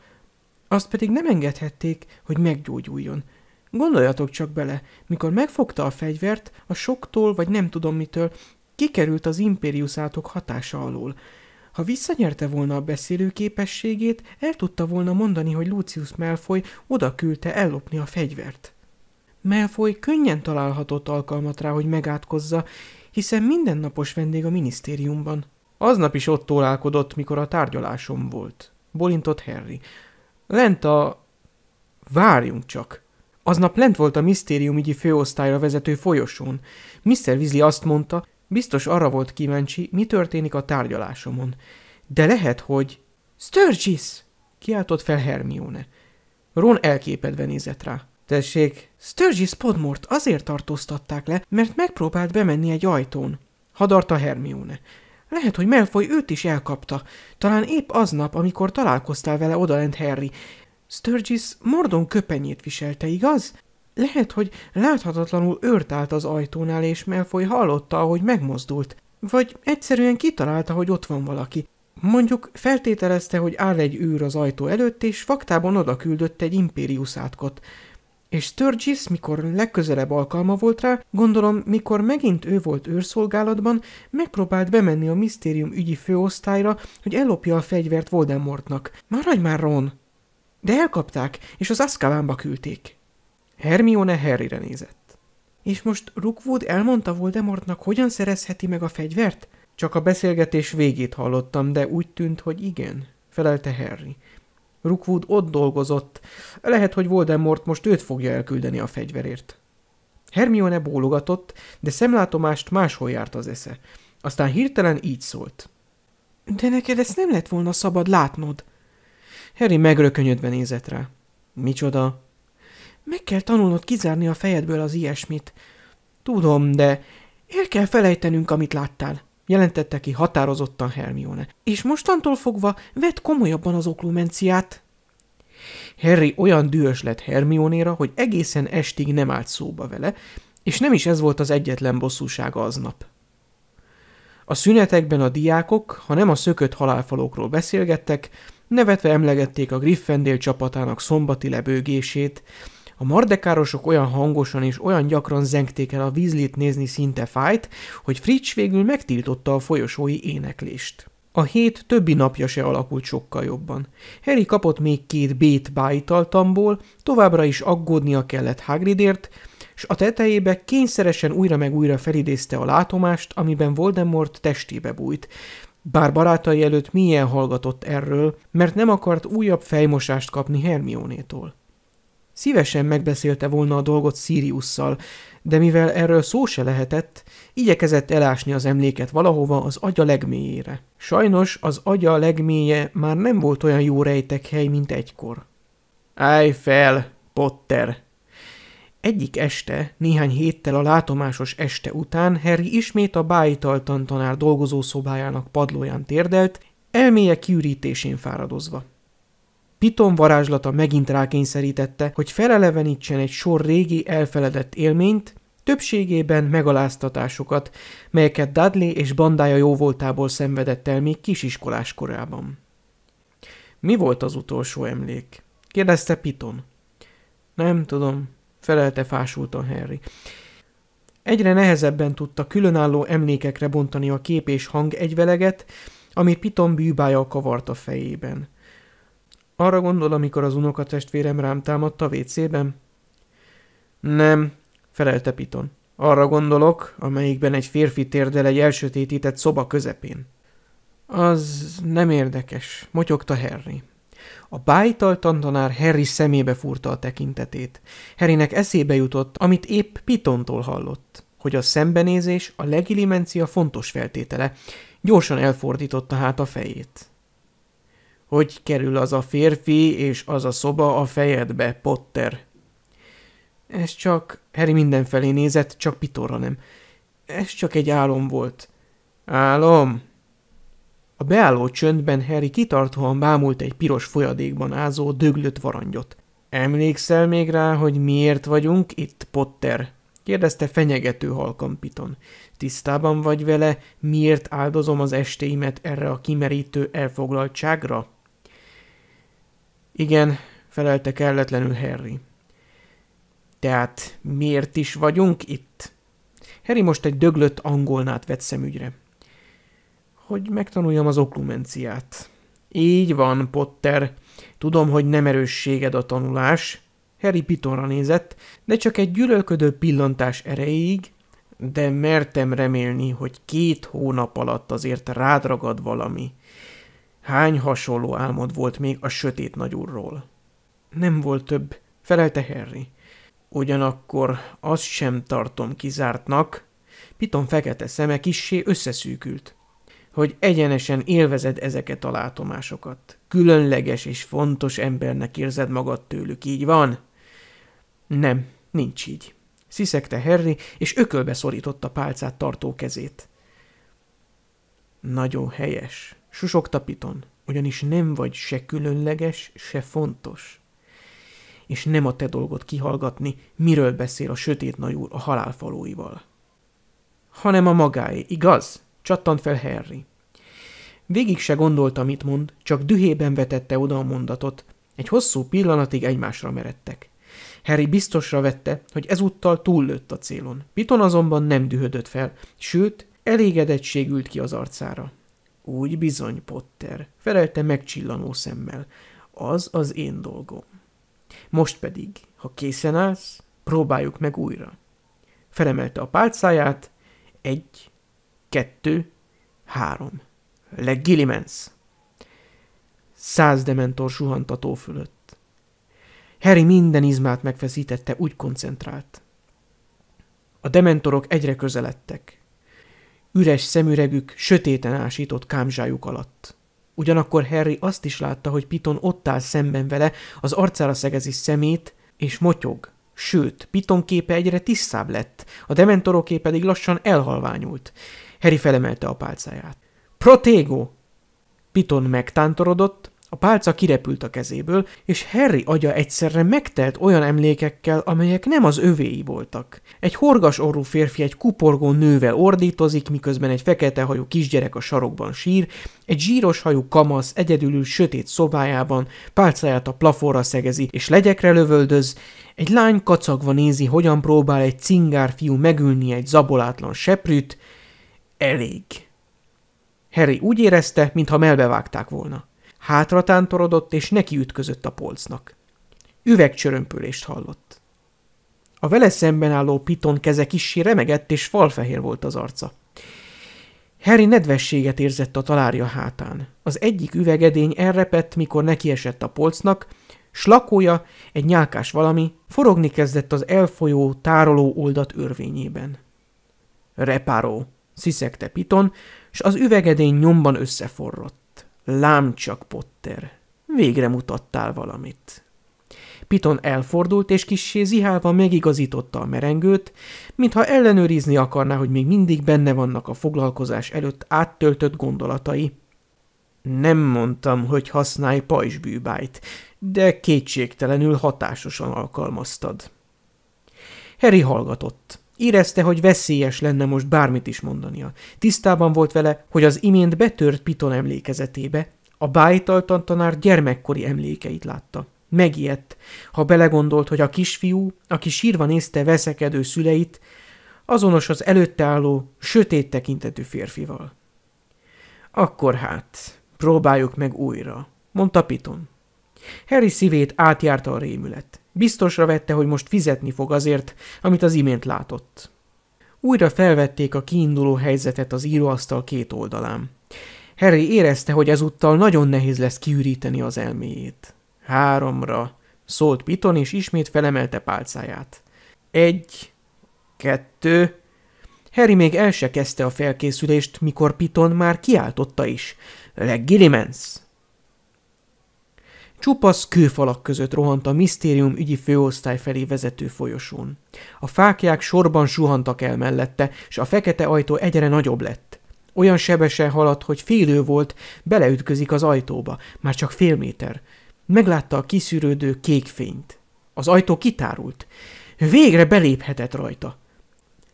Azt pedig nem engedhették, hogy meggyógyuljon. Gondoljatok csak bele, mikor megfogta a fegyvert, a soktól vagy nem tudom mitől, kikerült az impériuszátok hatása alól. Ha visszanyerte volna a beszélő képességét, el tudta volna mondani, hogy Lucius Malfoy oda küldte ellopni a fegyvert. Malfoy könnyen találhatott alkalmat rá, hogy megátkozza, hiszen mindennapos vendég a minisztériumban. Aznap is ott tolálkodott, mikor a tárgyalásom volt. Bolintott Harry. Lent a... Várjunk csak! Aznap lent volt a misztériumügyi főosztályra vezető folyosón. Mr. Weasley azt mondta, Biztos arra volt kíváncsi, mi történik a tárgyalásomon. De lehet, hogy... Sturgis! Kiáltott fel Hermione. Ron elképedve nézett rá. Tessék, Sturgis Podmort azért tartóztatták le, mert megpróbált bemenni egy ajtón. Hadarta Hermione. Lehet, hogy Melfoy őt is elkapta. Talán épp aznap, amikor találkoztál vele odalent Harry. Sturgis Mordon köpenyét viselte, igaz? Lehet, hogy láthatatlanul őrt állt az ajtónál, és Melfoy hallotta, ahogy megmozdult. Vagy egyszerűen kitalálta, hogy ott van valaki. Mondjuk feltételezte, hogy áll egy űr az ajtó előtt, és faktában oda küldött egy impérius átkot. És Sturgis, mikor legközelebb alkalma volt rá, gondolom, mikor megint ő volt őrszolgálatban, megpróbált bemenni a misztérium ügyi főosztályra, hogy ellopja a fegyvert Voldemortnak. Maradj már, Ron! De elkapták, és az Azkabanba küldték. Hermione Harryre nézett. És most Rookwood elmondta Voldemortnak, hogyan szerezheti meg a fegyvert? Csak a beszélgetés végét hallottam, de úgy tűnt, hogy igen, felelte Harry. Rookwood ott dolgozott. Lehet, hogy Voldemort most őt fogja elküldeni a fegyverért. Hermione bólogatott, de szemlátomást máshol járt az esze. Aztán hirtelen így szólt. De neked ezt nem lett volna szabad látnod. Harry megrökönyödve nézett rá. Micsoda? Meg kell tanulnod kizárni a fejedből az ilyesmit. Tudom, de el kell felejtenünk, amit láttál, jelentette ki határozottan Hermione. És mostantól fogva vedd komolyabban az oklumenciát. Harry olyan dühös lett Hermionéra, hogy egészen estig nem állt szóba vele, és nem is ez volt az egyetlen bosszúsága aznap. A szünetekben a diákok, ha nem a szökött halálfalókról beszélgettek, nevetve emlegették a Griffendél csapatának szombati lebőgését, a mardekárosok olyan hangosan és olyan gyakran zengték el a vízlét nézni szinte fájt, hogy Fritz végül megtiltotta a folyosói éneklést. A hét többi napja se alakult sokkal jobban. Harry kapott még két bét bájtaltamból, továbbra is aggódnia kellett Hagridért, s a tetejébe kényszeresen újra meg újra felidézte a látomást, amiben Voldemort testébe bújt, bár barátai előtt milyen hallgatott erről, mert nem akart újabb fejmosást kapni Hermionétól. Szívesen megbeszélte volna a dolgot Siriusszal, de mivel erről szó se lehetett, igyekezett elásni az emléket valahova az agya legmélyére. Sajnos az agya legmélye már nem volt olyan jó rejtek hely, mint egykor. Állj fel, Potter! Egyik este, néhány héttel a látomásos este után Harry ismét a bájitaltan tanár dolgozószobájának padlóján térdelt, elméje kiürítésén fáradozva. Piton varázslata megint rákényszerítette, hogy felelevenítsen egy sor régi elfeledett élményt, többségében megaláztatásokat, melyeket Dudley és bandája jóvoltából szenvedett el még kisiskolás korában. Mi volt az utolsó emlék? kérdezte Piton. Nem tudom, felelte fásultan Harry. Egyre nehezebben tudta különálló emlékekre bontani a kép és hang egyveleget, amit Piton bűbája kavart a fejében. Arra gondol, amikor az unokatestvérem rám támadt a vécében? Nem, felelte Piton. Arra gondolok, amelyikben egy férfi térdel egy elsötétített szoba közepén. Az nem érdekes, motyogta Harry. A bájtaltan tanár Harry szemébe furta a tekintetét. Harrynek eszébe jutott, amit épp Pitontól hallott, hogy a szembenézés a legilimencia fontos feltétele. Gyorsan elfordította hát a fejét hogy kerül az a férfi és az a szoba a fejedbe, Potter. Ez csak... Harry mindenfelé nézett, csak Pitorra nem. Ez csak egy álom volt. Álom? A beálló csöndben Harry kitartóan bámult egy piros folyadékban ázó, döglött varangyot. Emlékszel még rá, hogy miért vagyunk itt, Potter? kérdezte fenyegető halkan Piton. Tisztában vagy vele, miért áldozom az estéimet erre a kimerítő elfoglaltságra? Igen, felelte kelletlenül Harry. Tehát miért is vagyunk itt? Harry most egy döglött angolnát vett szemügyre. Hogy megtanuljam az oklumenciát. Így van, Potter. Tudom, hogy nem erősséged a tanulás. Harry Pitonra nézett, de csak egy gyűlölködő pillantás erejéig, de mertem remélni, hogy két hónap alatt azért rádragad valami. Hány hasonló álmod volt még a sötét nagyúrról? Nem volt több, felelte Harry. Ugyanakkor azt sem tartom kizártnak, Piton fekete szeme kissé összeszűkült, hogy egyenesen élvezed ezeket a látomásokat. Különleges és fontos embernek érzed magad tőlük, így van? Nem, nincs így. Sziszegte Harry, és ökölbe szorította pálcát tartó kezét. Nagyon helyes, Susogta Piton, ugyanis nem vagy se különleges, se fontos. És nem a te dolgot kihallgatni, miről beszél a sötét nagyúr a halálfalóival. Hanem a magáé, igaz? Csattant fel Harry. Végig se gondolta, mit mond, csak dühében vetette oda a mondatot. Egy hosszú pillanatig egymásra meredtek. Harry biztosra vette, hogy ezúttal túllőtt a célon. Piton azonban nem dühödött fel, sőt, ült ki az arcára. Úgy bizony, Potter, felelte megcsillanó szemmel. Az az én dolgom. Most pedig, ha készen állsz, próbáljuk meg újra. Felemelte a pálcáját. Egy, kettő, három. Leggilimens! Száz dementor suhant a tó fölött. Harry minden izmát megfeszítette, úgy koncentrált. A dementorok egyre közeledtek üres szemüregük sötéten ásított kámzsájuk alatt. Ugyanakkor Harry azt is látta, hogy Piton ott áll szemben vele, az arcára szegezi szemét, és motyog. Sőt, Piton képe egyre tisztább lett, a dementoroké pedig lassan elhalványult. Harry felemelte a pálcáját. Protégo! Piton megtántorodott, a pálca kirepült a kezéből, és Harry agya egyszerre megtelt olyan emlékekkel, amelyek nem az övéi voltak. Egy horgas orrú férfi egy kuporgó nővel ordítozik, miközben egy fekete hajú kisgyerek a sarokban sír, egy zsíros hajú kamasz egyedülül sötét szobájában, pálcáját a plafonra szegezi és legyekre lövöldöz, egy lány kacagva nézi, hogyan próbál egy cingár fiú megülni egy zabolátlan seprűt. Elég. Harry úgy érezte, mintha melbevágták volna. Hátratántorodott és nekiütközött a polcnak. Üvegcsörömpölést hallott. A vele szemben álló piton keze kissé remegett, és falfehér volt az arca. Harry nedvességet érzett a talárja hátán. Az egyik üvegedény elrepett, mikor nekiesett a polcnak, lakója, egy nyálkás valami, forogni kezdett az elfolyó, tároló oldat örvényében. Repáró, sziszegte Piton, s az üvegedény nyomban összeforrott. Lám csak, Potter, végre mutattál valamit. Piton elfordult, és kissé zihálva megigazította a merengőt, mintha ellenőrizni akarná, hogy még mindig benne vannak a foglalkozás előtt áttöltött gondolatai. Nem mondtam, hogy használj pajzsbűbájt, de kétségtelenül hatásosan alkalmaztad. Harry hallgatott. Érezte, hogy veszélyes lenne most bármit is mondania. Tisztában volt vele, hogy az imént betört Piton emlékezetébe, a bájtaltan tanár gyermekkori emlékeit látta. Megijedt, ha belegondolt, hogy a kisfiú, aki sírva nézte veszekedő szüleit, azonos az előtte álló, sötét tekintetű férfival. Akkor hát, próbáljuk meg újra, mondta Piton. Harry szívét átjárta a rémület. Biztosra vette, hogy most fizetni fog azért, amit az imént látott. Újra felvették a kiinduló helyzetet az íróasztal két oldalán. Harry érezte, hogy ezúttal nagyon nehéz lesz kiüríteni az elméjét. Háromra, szólt Piton, és ismét felemelte pálcáját. Egy, kettő... Harry még el se kezdte a felkészülést, mikor Piton már kiáltotta is. Leggilimensz! Csupasz kőfalak között rohant a misztérium ügyi főosztály felé vezető folyosón. A fákják sorban suhantak el mellette, és a fekete ajtó egyre nagyobb lett. Olyan sebesen haladt, hogy félő volt, beleütközik az ajtóba, már csak fél méter. Meglátta a kiszűrődő kék fényt. Az ajtó kitárult. Végre beléphetett rajta.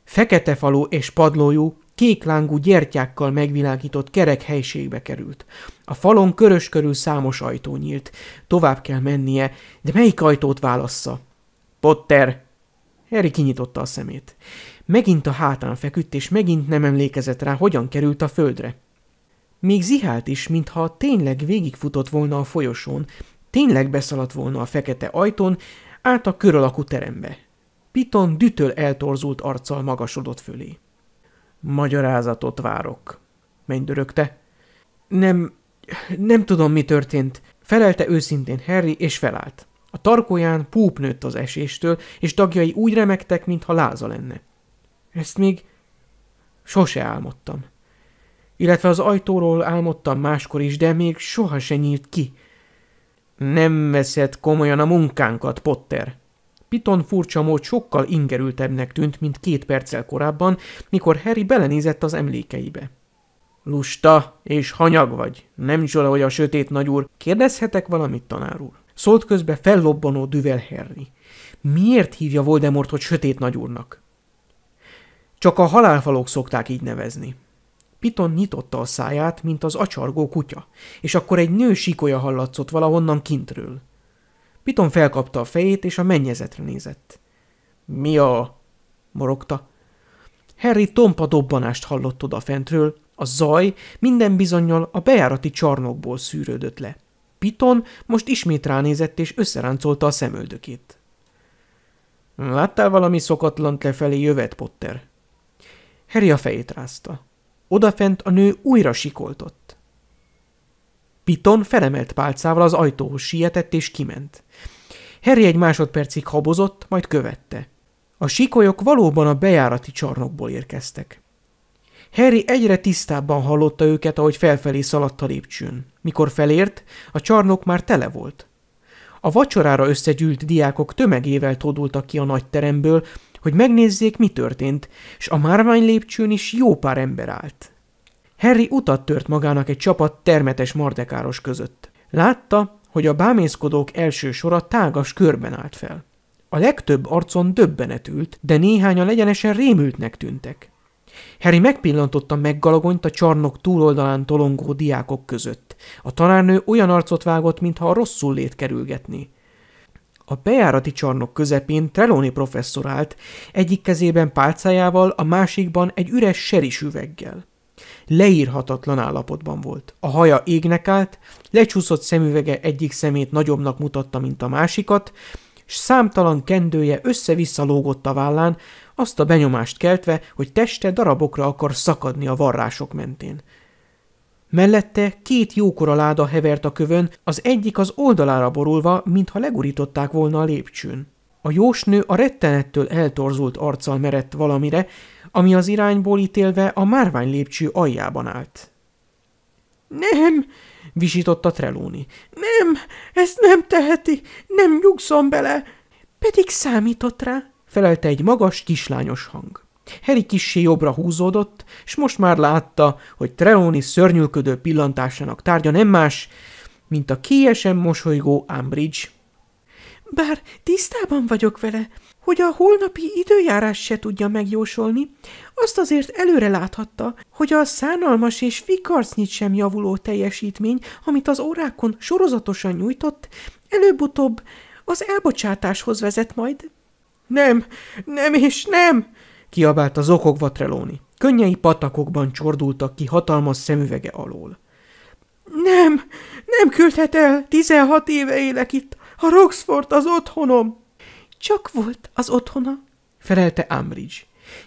Fekete falú és padlójú, kéklángú gyertyákkal megvilágított kerek helységbe került. A falon körös körül számos ajtó nyílt. Tovább kell mennie, de melyik ajtót válassza? Potter! Harry kinyitotta a szemét. Megint a hátán feküdt, és megint nem emlékezett rá, hogyan került a földre. Még zihált is, mintha tényleg végigfutott volna a folyosón, tényleg beszaladt volna a fekete ajtón, át a kör alakú terembe. Piton dütöl eltorzult arccal magasodott fölé. Magyarázatot várok, mennydörögte. Nem, nem tudom, mi történt, felelte őszintén Harry, és felállt. A tarkóján púp nőtt az eséstől, és tagjai úgy remektek, mintha láza lenne. Ezt még sose álmodtam. Illetve az ajtóról álmodtam máskor is, de még soha se nyílt ki. Nem veszed komolyan a munkánkat, Potter, Piton furcsa mód sokkal ingerültebbnek tűnt, mint két perccel korábban, mikor Harry belenézett az emlékeibe. Lusta és hanyag vagy, nem csoda, hogy a sötét nagyúr. Kérdezhetek valamit, tanár úr? Szólt közbe fellobbanó düvel Harry. Miért hívja Voldemortot sötét nagyúrnak? Csak a halálfalok szokták így nevezni. Piton nyitotta a száját, mint az acsargó kutya, és akkor egy nő sikolya hallatszott valahonnan kintről. Piton felkapta a fejét, és a mennyezetre nézett. Mi a... morogta. Harry tompa dobbanást hallott odafentről, a zaj minden bizonyal a bejárati csarnokból szűrődött le. Piton most ismét ránézett, és összeráncolta a szemöldökét. Láttál valami szokatlant lefelé jövet, Potter? Harry a fejét rázta. Odafent a nő újra sikoltott. Piton felemelt pálcával az ajtóhoz sietett és kiment. Harry egy másodpercig habozott, majd követte. A sikolyok valóban a bejárati csarnokból érkeztek. Harry egyre tisztábban hallotta őket, ahogy felfelé szaladt a lépcsőn. Mikor felért, a csarnok már tele volt. A vacsorára összegyűlt diákok tömegével tódultak ki a nagy teremből, hogy megnézzék, mi történt, és a márvány lépcsőn is jó pár ember állt. Harry utat tört magának egy csapat termetes mardekáros között. Látta, hogy a bámészkodók első sora tágas körben állt fel. A legtöbb arcon döbbenet ült, de néhányan legyenesen rémültnek tűntek. Harry megpillantotta meggalagonyt a csarnok túloldalán tolongó diákok között. A tanárnő olyan arcot vágott, mintha a rosszul lét kerülgetni. A bejárati csarnok közepén Trelawney professzor állt, egyik kezében pálcájával, a másikban egy üres serisüveggel leírhatatlan állapotban volt. A haja égnek állt, lecsúszott szemüvege egyik szemét nagyobbnak mutatta, mint a másikat, és számtalan kendője össze-vissza lógott a vállán, azt a benyomást keltve, hogy teste darabokra akar szakadni a varrások mentén. Mellette két jókora láda hevert a kövön, az egyik az oldalára borulva, mintha legurították volna a lépcsőn. A jósnő a rettenettől eltorzult arccal merett valamire, ami az irányból ítélve a márvány lépcső aljában állt. Nem, visította Trelóni. Nem, ezt nem teheti, nem nyugszom bele. Pedig számított rá, felelte egy magas, kislányos hang. Heri kissé jobbra húzódott, és most már látta, hogy Trelóni szörnyülködő pillantásának tárgya nem más, mint a kiesen mosolygó Ambridge. Bár tisztában vagyok vele, hogy a holnapi időjárás se tudja megjósolni, azt azért előre láthatta, hogy a szánalmas és fikarcnyit sem javuló teljesítmény, amit az órákon sorozatosan nyújtott, előbb-utóbb az elbocsátáshoz vezet majd. Nem, nem és nem! kiabált az okogva Trelóni. Könnyei patakokban csordultak ki hatalmas szemüvege alól. Nem, nem küldhet el, tizenhat éve élek itt, a Roxford az otthonom. Csak volt az otthona, felelte Ambridge.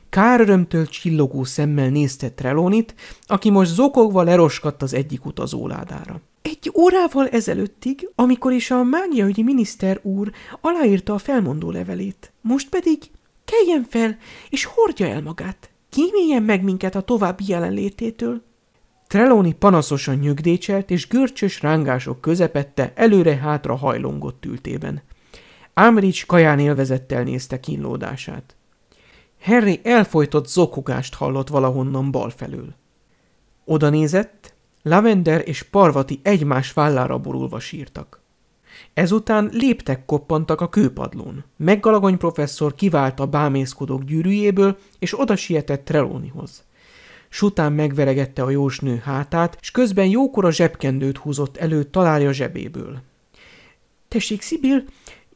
Kár örömtől csillogó szemmel nézte Trelonit, aki most zokogva leroskadt az egyik utazóládára. Egy órával ezelőttig, amikor is a mágiaügyi miniszter úr aláírta a felmondó levelét, most pedig keljen fel és hordja el magát, kíméljen meg minket a további jelenlététől. Treloni panaszosan nyögdécselt és görcsös rángások közepette előre-hátra hajlongott ültében. Ámrics kaján élvezettel nézte kínlódását. Harry elfolytott zokogást hallott valahonnan bal felül. Oda nézett, Lavender és Parvati egymás vállára borulva sírtak. Ezután léptek koppantak a kőpadlón. Meggalagony professzor kivált a bámészkodók gyűrűjéből, és oda sietett Trelónihoz. Sután megveregette a jósnő hátát, és közben jókora zsebkendőt húzott elő találja zsebéből. – Tessék, Szibil,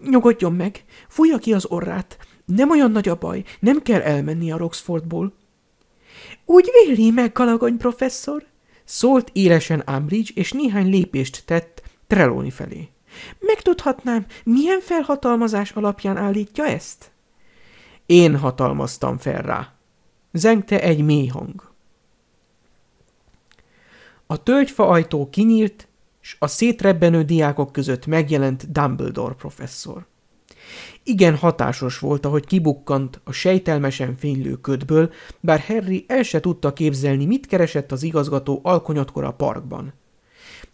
Nyugodjon meg, fújja ki az orrát. Nem olyan nagy a baj, nem kell elmenni a Roxfordból. Úgy véli meg, kalagony professzor? Szólt élesen Ambridge, és néhány lépést tett Trelawney felé. Megtudhatnám, milyen felhatalmazás alapján állítja ezt? Én hatalmaztam fel rá. Zengte egy mély hang. A tölgyfa ajtó kinyílt, és a szétrebbenő diákok között megjelent Dumbledore professzor. Igen hatásos volt, ahogy kibukkant a sejtelmesen fénylő ködből, bár Harry el se tudta képzelni, mit keresett az igazgató alkonyatkor a parkban.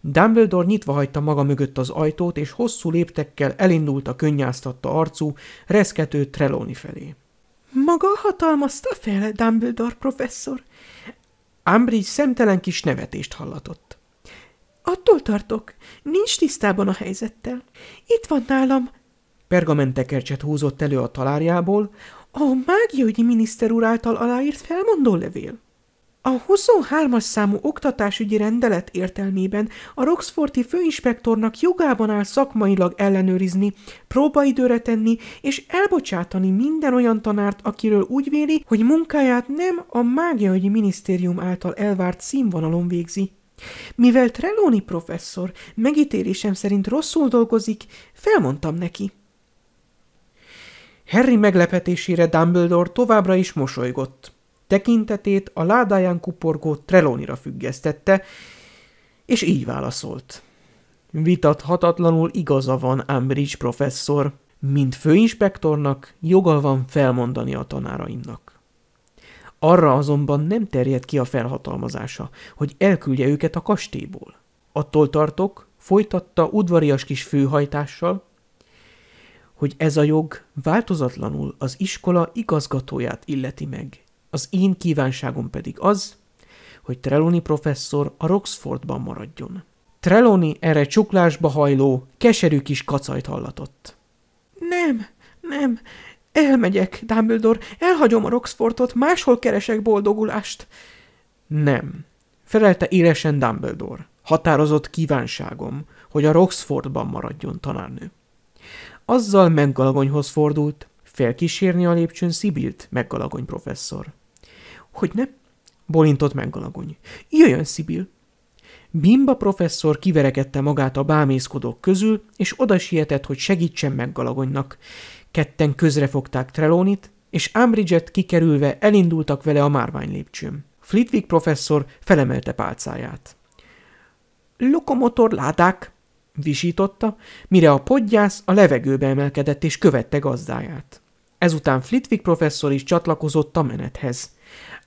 Dumbledore nyitva hagyta maga mögött az ajtót, és hosszú léptekkel elindult a könnyáztatta arcú, reszkető Trelawney felé. – Maga hatalmazta fel, Dumbledore professzor? Ambridge szemtelen kis nevetést hallatott. Attól tartok, nincs tisztában a helyzettel. Itt van nálam. Pergamentekercset húzott elő a talárjából, a mágiaügyi miniszter úr által aláírt felmondó levél. A 23-as számú oktatásügyi rendelet értelmében a Roxforti főinspektornak jogában áll szakmailag ellenőrizni, próbaidőre tenni és elbocsátani minden olyan tanárt, akiről úgy véli, hogy munkáját nem a mágiaügyi minisztérium által elvárt színvonalon végzi. Mivel Trelóni professzor megítélésem szerint rosszul dolgozik, felmondtam neki. Harry meglepetésére Dumbledore továbbra is mosolygott. Tekintetét a ládáján kuporgó Trelónira függesztette, és így válaszolt. Vitathatatlanul igaza van Ambridge professzor. Mint főinspektornak joga van felmondani a tanáraimnak. Arra azonban nem terjed ki a felhatalmazása, hogy elküldje őket a kastélyból. Attól tartok, folytatta udvarias kis főhajtással, hogy ez a jog változatlanul az iskola igazgatóját illeti meg. Az én kívánságom pedig az, hogy Trelawney professzor a Roxfordban maradjon. Trelawney erre csuklásba hajló, keserű kis kacajt hallatott. Nem, nem, Elmegyek, Dumbledore, elhagyom a Roxfortot, máshol keresek boldogulást. Nem, felelte élesen Dumbledore. Határozott kívánságom, hogy a Roxfordban maradjon tanárnő. Azzal meggalagonyhoz fordult, felkísérni a lépcsőn Sibilt meggalagony professzor. Hogy ne? Bolintott meggalagony. Jöjjön, Sibil. Bimba professzor kiverekedte magát a bámészkodók közül, és oda sietett, hogy segítsen meggalagonynak. Ketten közrefogták Trelonit, és Ambridge-et kikerülve elindultak vele a márvány lépcsőn. Flitwick professzor felemelte pálcáját. Lokomotor ládák, visította, mire a podgyász a levegőbe emelkedett és követte gazdáját. Ezután Flitwick professzor is csatlakozott a menethez.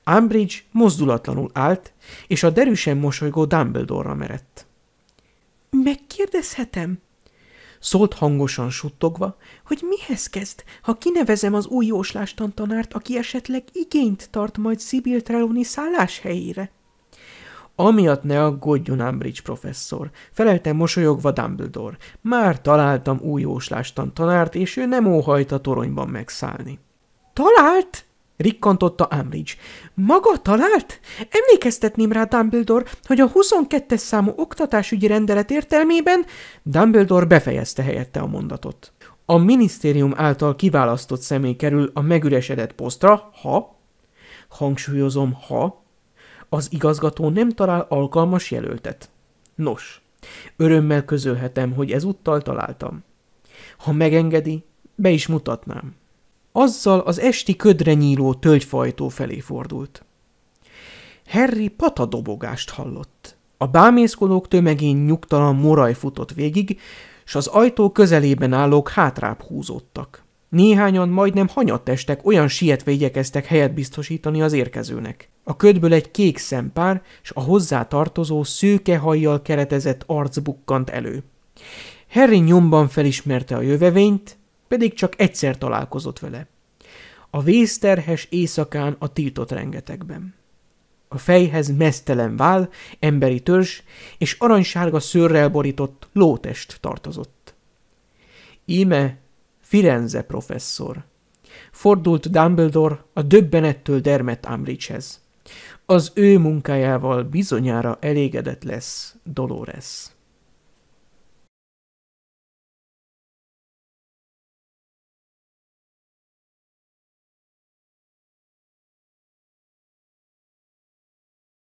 Ambridge mozdulatlanul állt, és a derűsen mosolygó Dumbledore-ra merett. – Megkérdezhetem? Szólt hangosan suttogva, hogy mihez kezd, ha kinevezem az új jóslástantanárt, aki esetleg igényt tart majd Sibyl Trelawney helyére. Amiatt ne aggódjon Ambridge professzor, felelte mosolyogva Dumbledore. Már találtam új jóslástantanárt, és ő nem óhajt a toronyban megszállni. Talált? Rikkantotta Ambridge. Maga talált? Emlékeztetném rá Dumbledore, hogy a 22-es számú oktatásügyi rendelet értelmében Dumbledore befejezte helyette a mondatot. A minisztérium által kiválasztott személy kerül a megüresedett posztra, ha, hangsúlyozom, ha, az igazgató nem talál alkalmas jelöltet. Nos, örömmel közölhetem, hogy ezúttal találtam. Ha megengedi, be is mutatnám azzal az esti ködre nyíló tölgyfajtó felé fordult. Harry patadobogást hallott. A bámészkolók tömegén nyugtalan moraj futott végig, s az ajtó közelében állók hátrább húzódtak. Néhányan majdnem hanyattestek, olyan sietve igyekeztek helyet biztosítani az érkezőnek. A ködből egy kék szempár, s a hozzá tartozó szőke hajjal keretezett arc bukkant elő. Harry nyomban felismerte a jövevényt, pedig csak egyszer találkozott vele. A vészterhes éjszakán a tiltott rengetegben. A fejhez mesztelen vál, emberi törzs és aranysárga szőrrel borított lótest tartozott. Íme Firenze professzor. Fordult Dumbledore a döbbenettől dermet Ambridgehez. Az ő munkájával bizonyára elégedett lesz Dolores.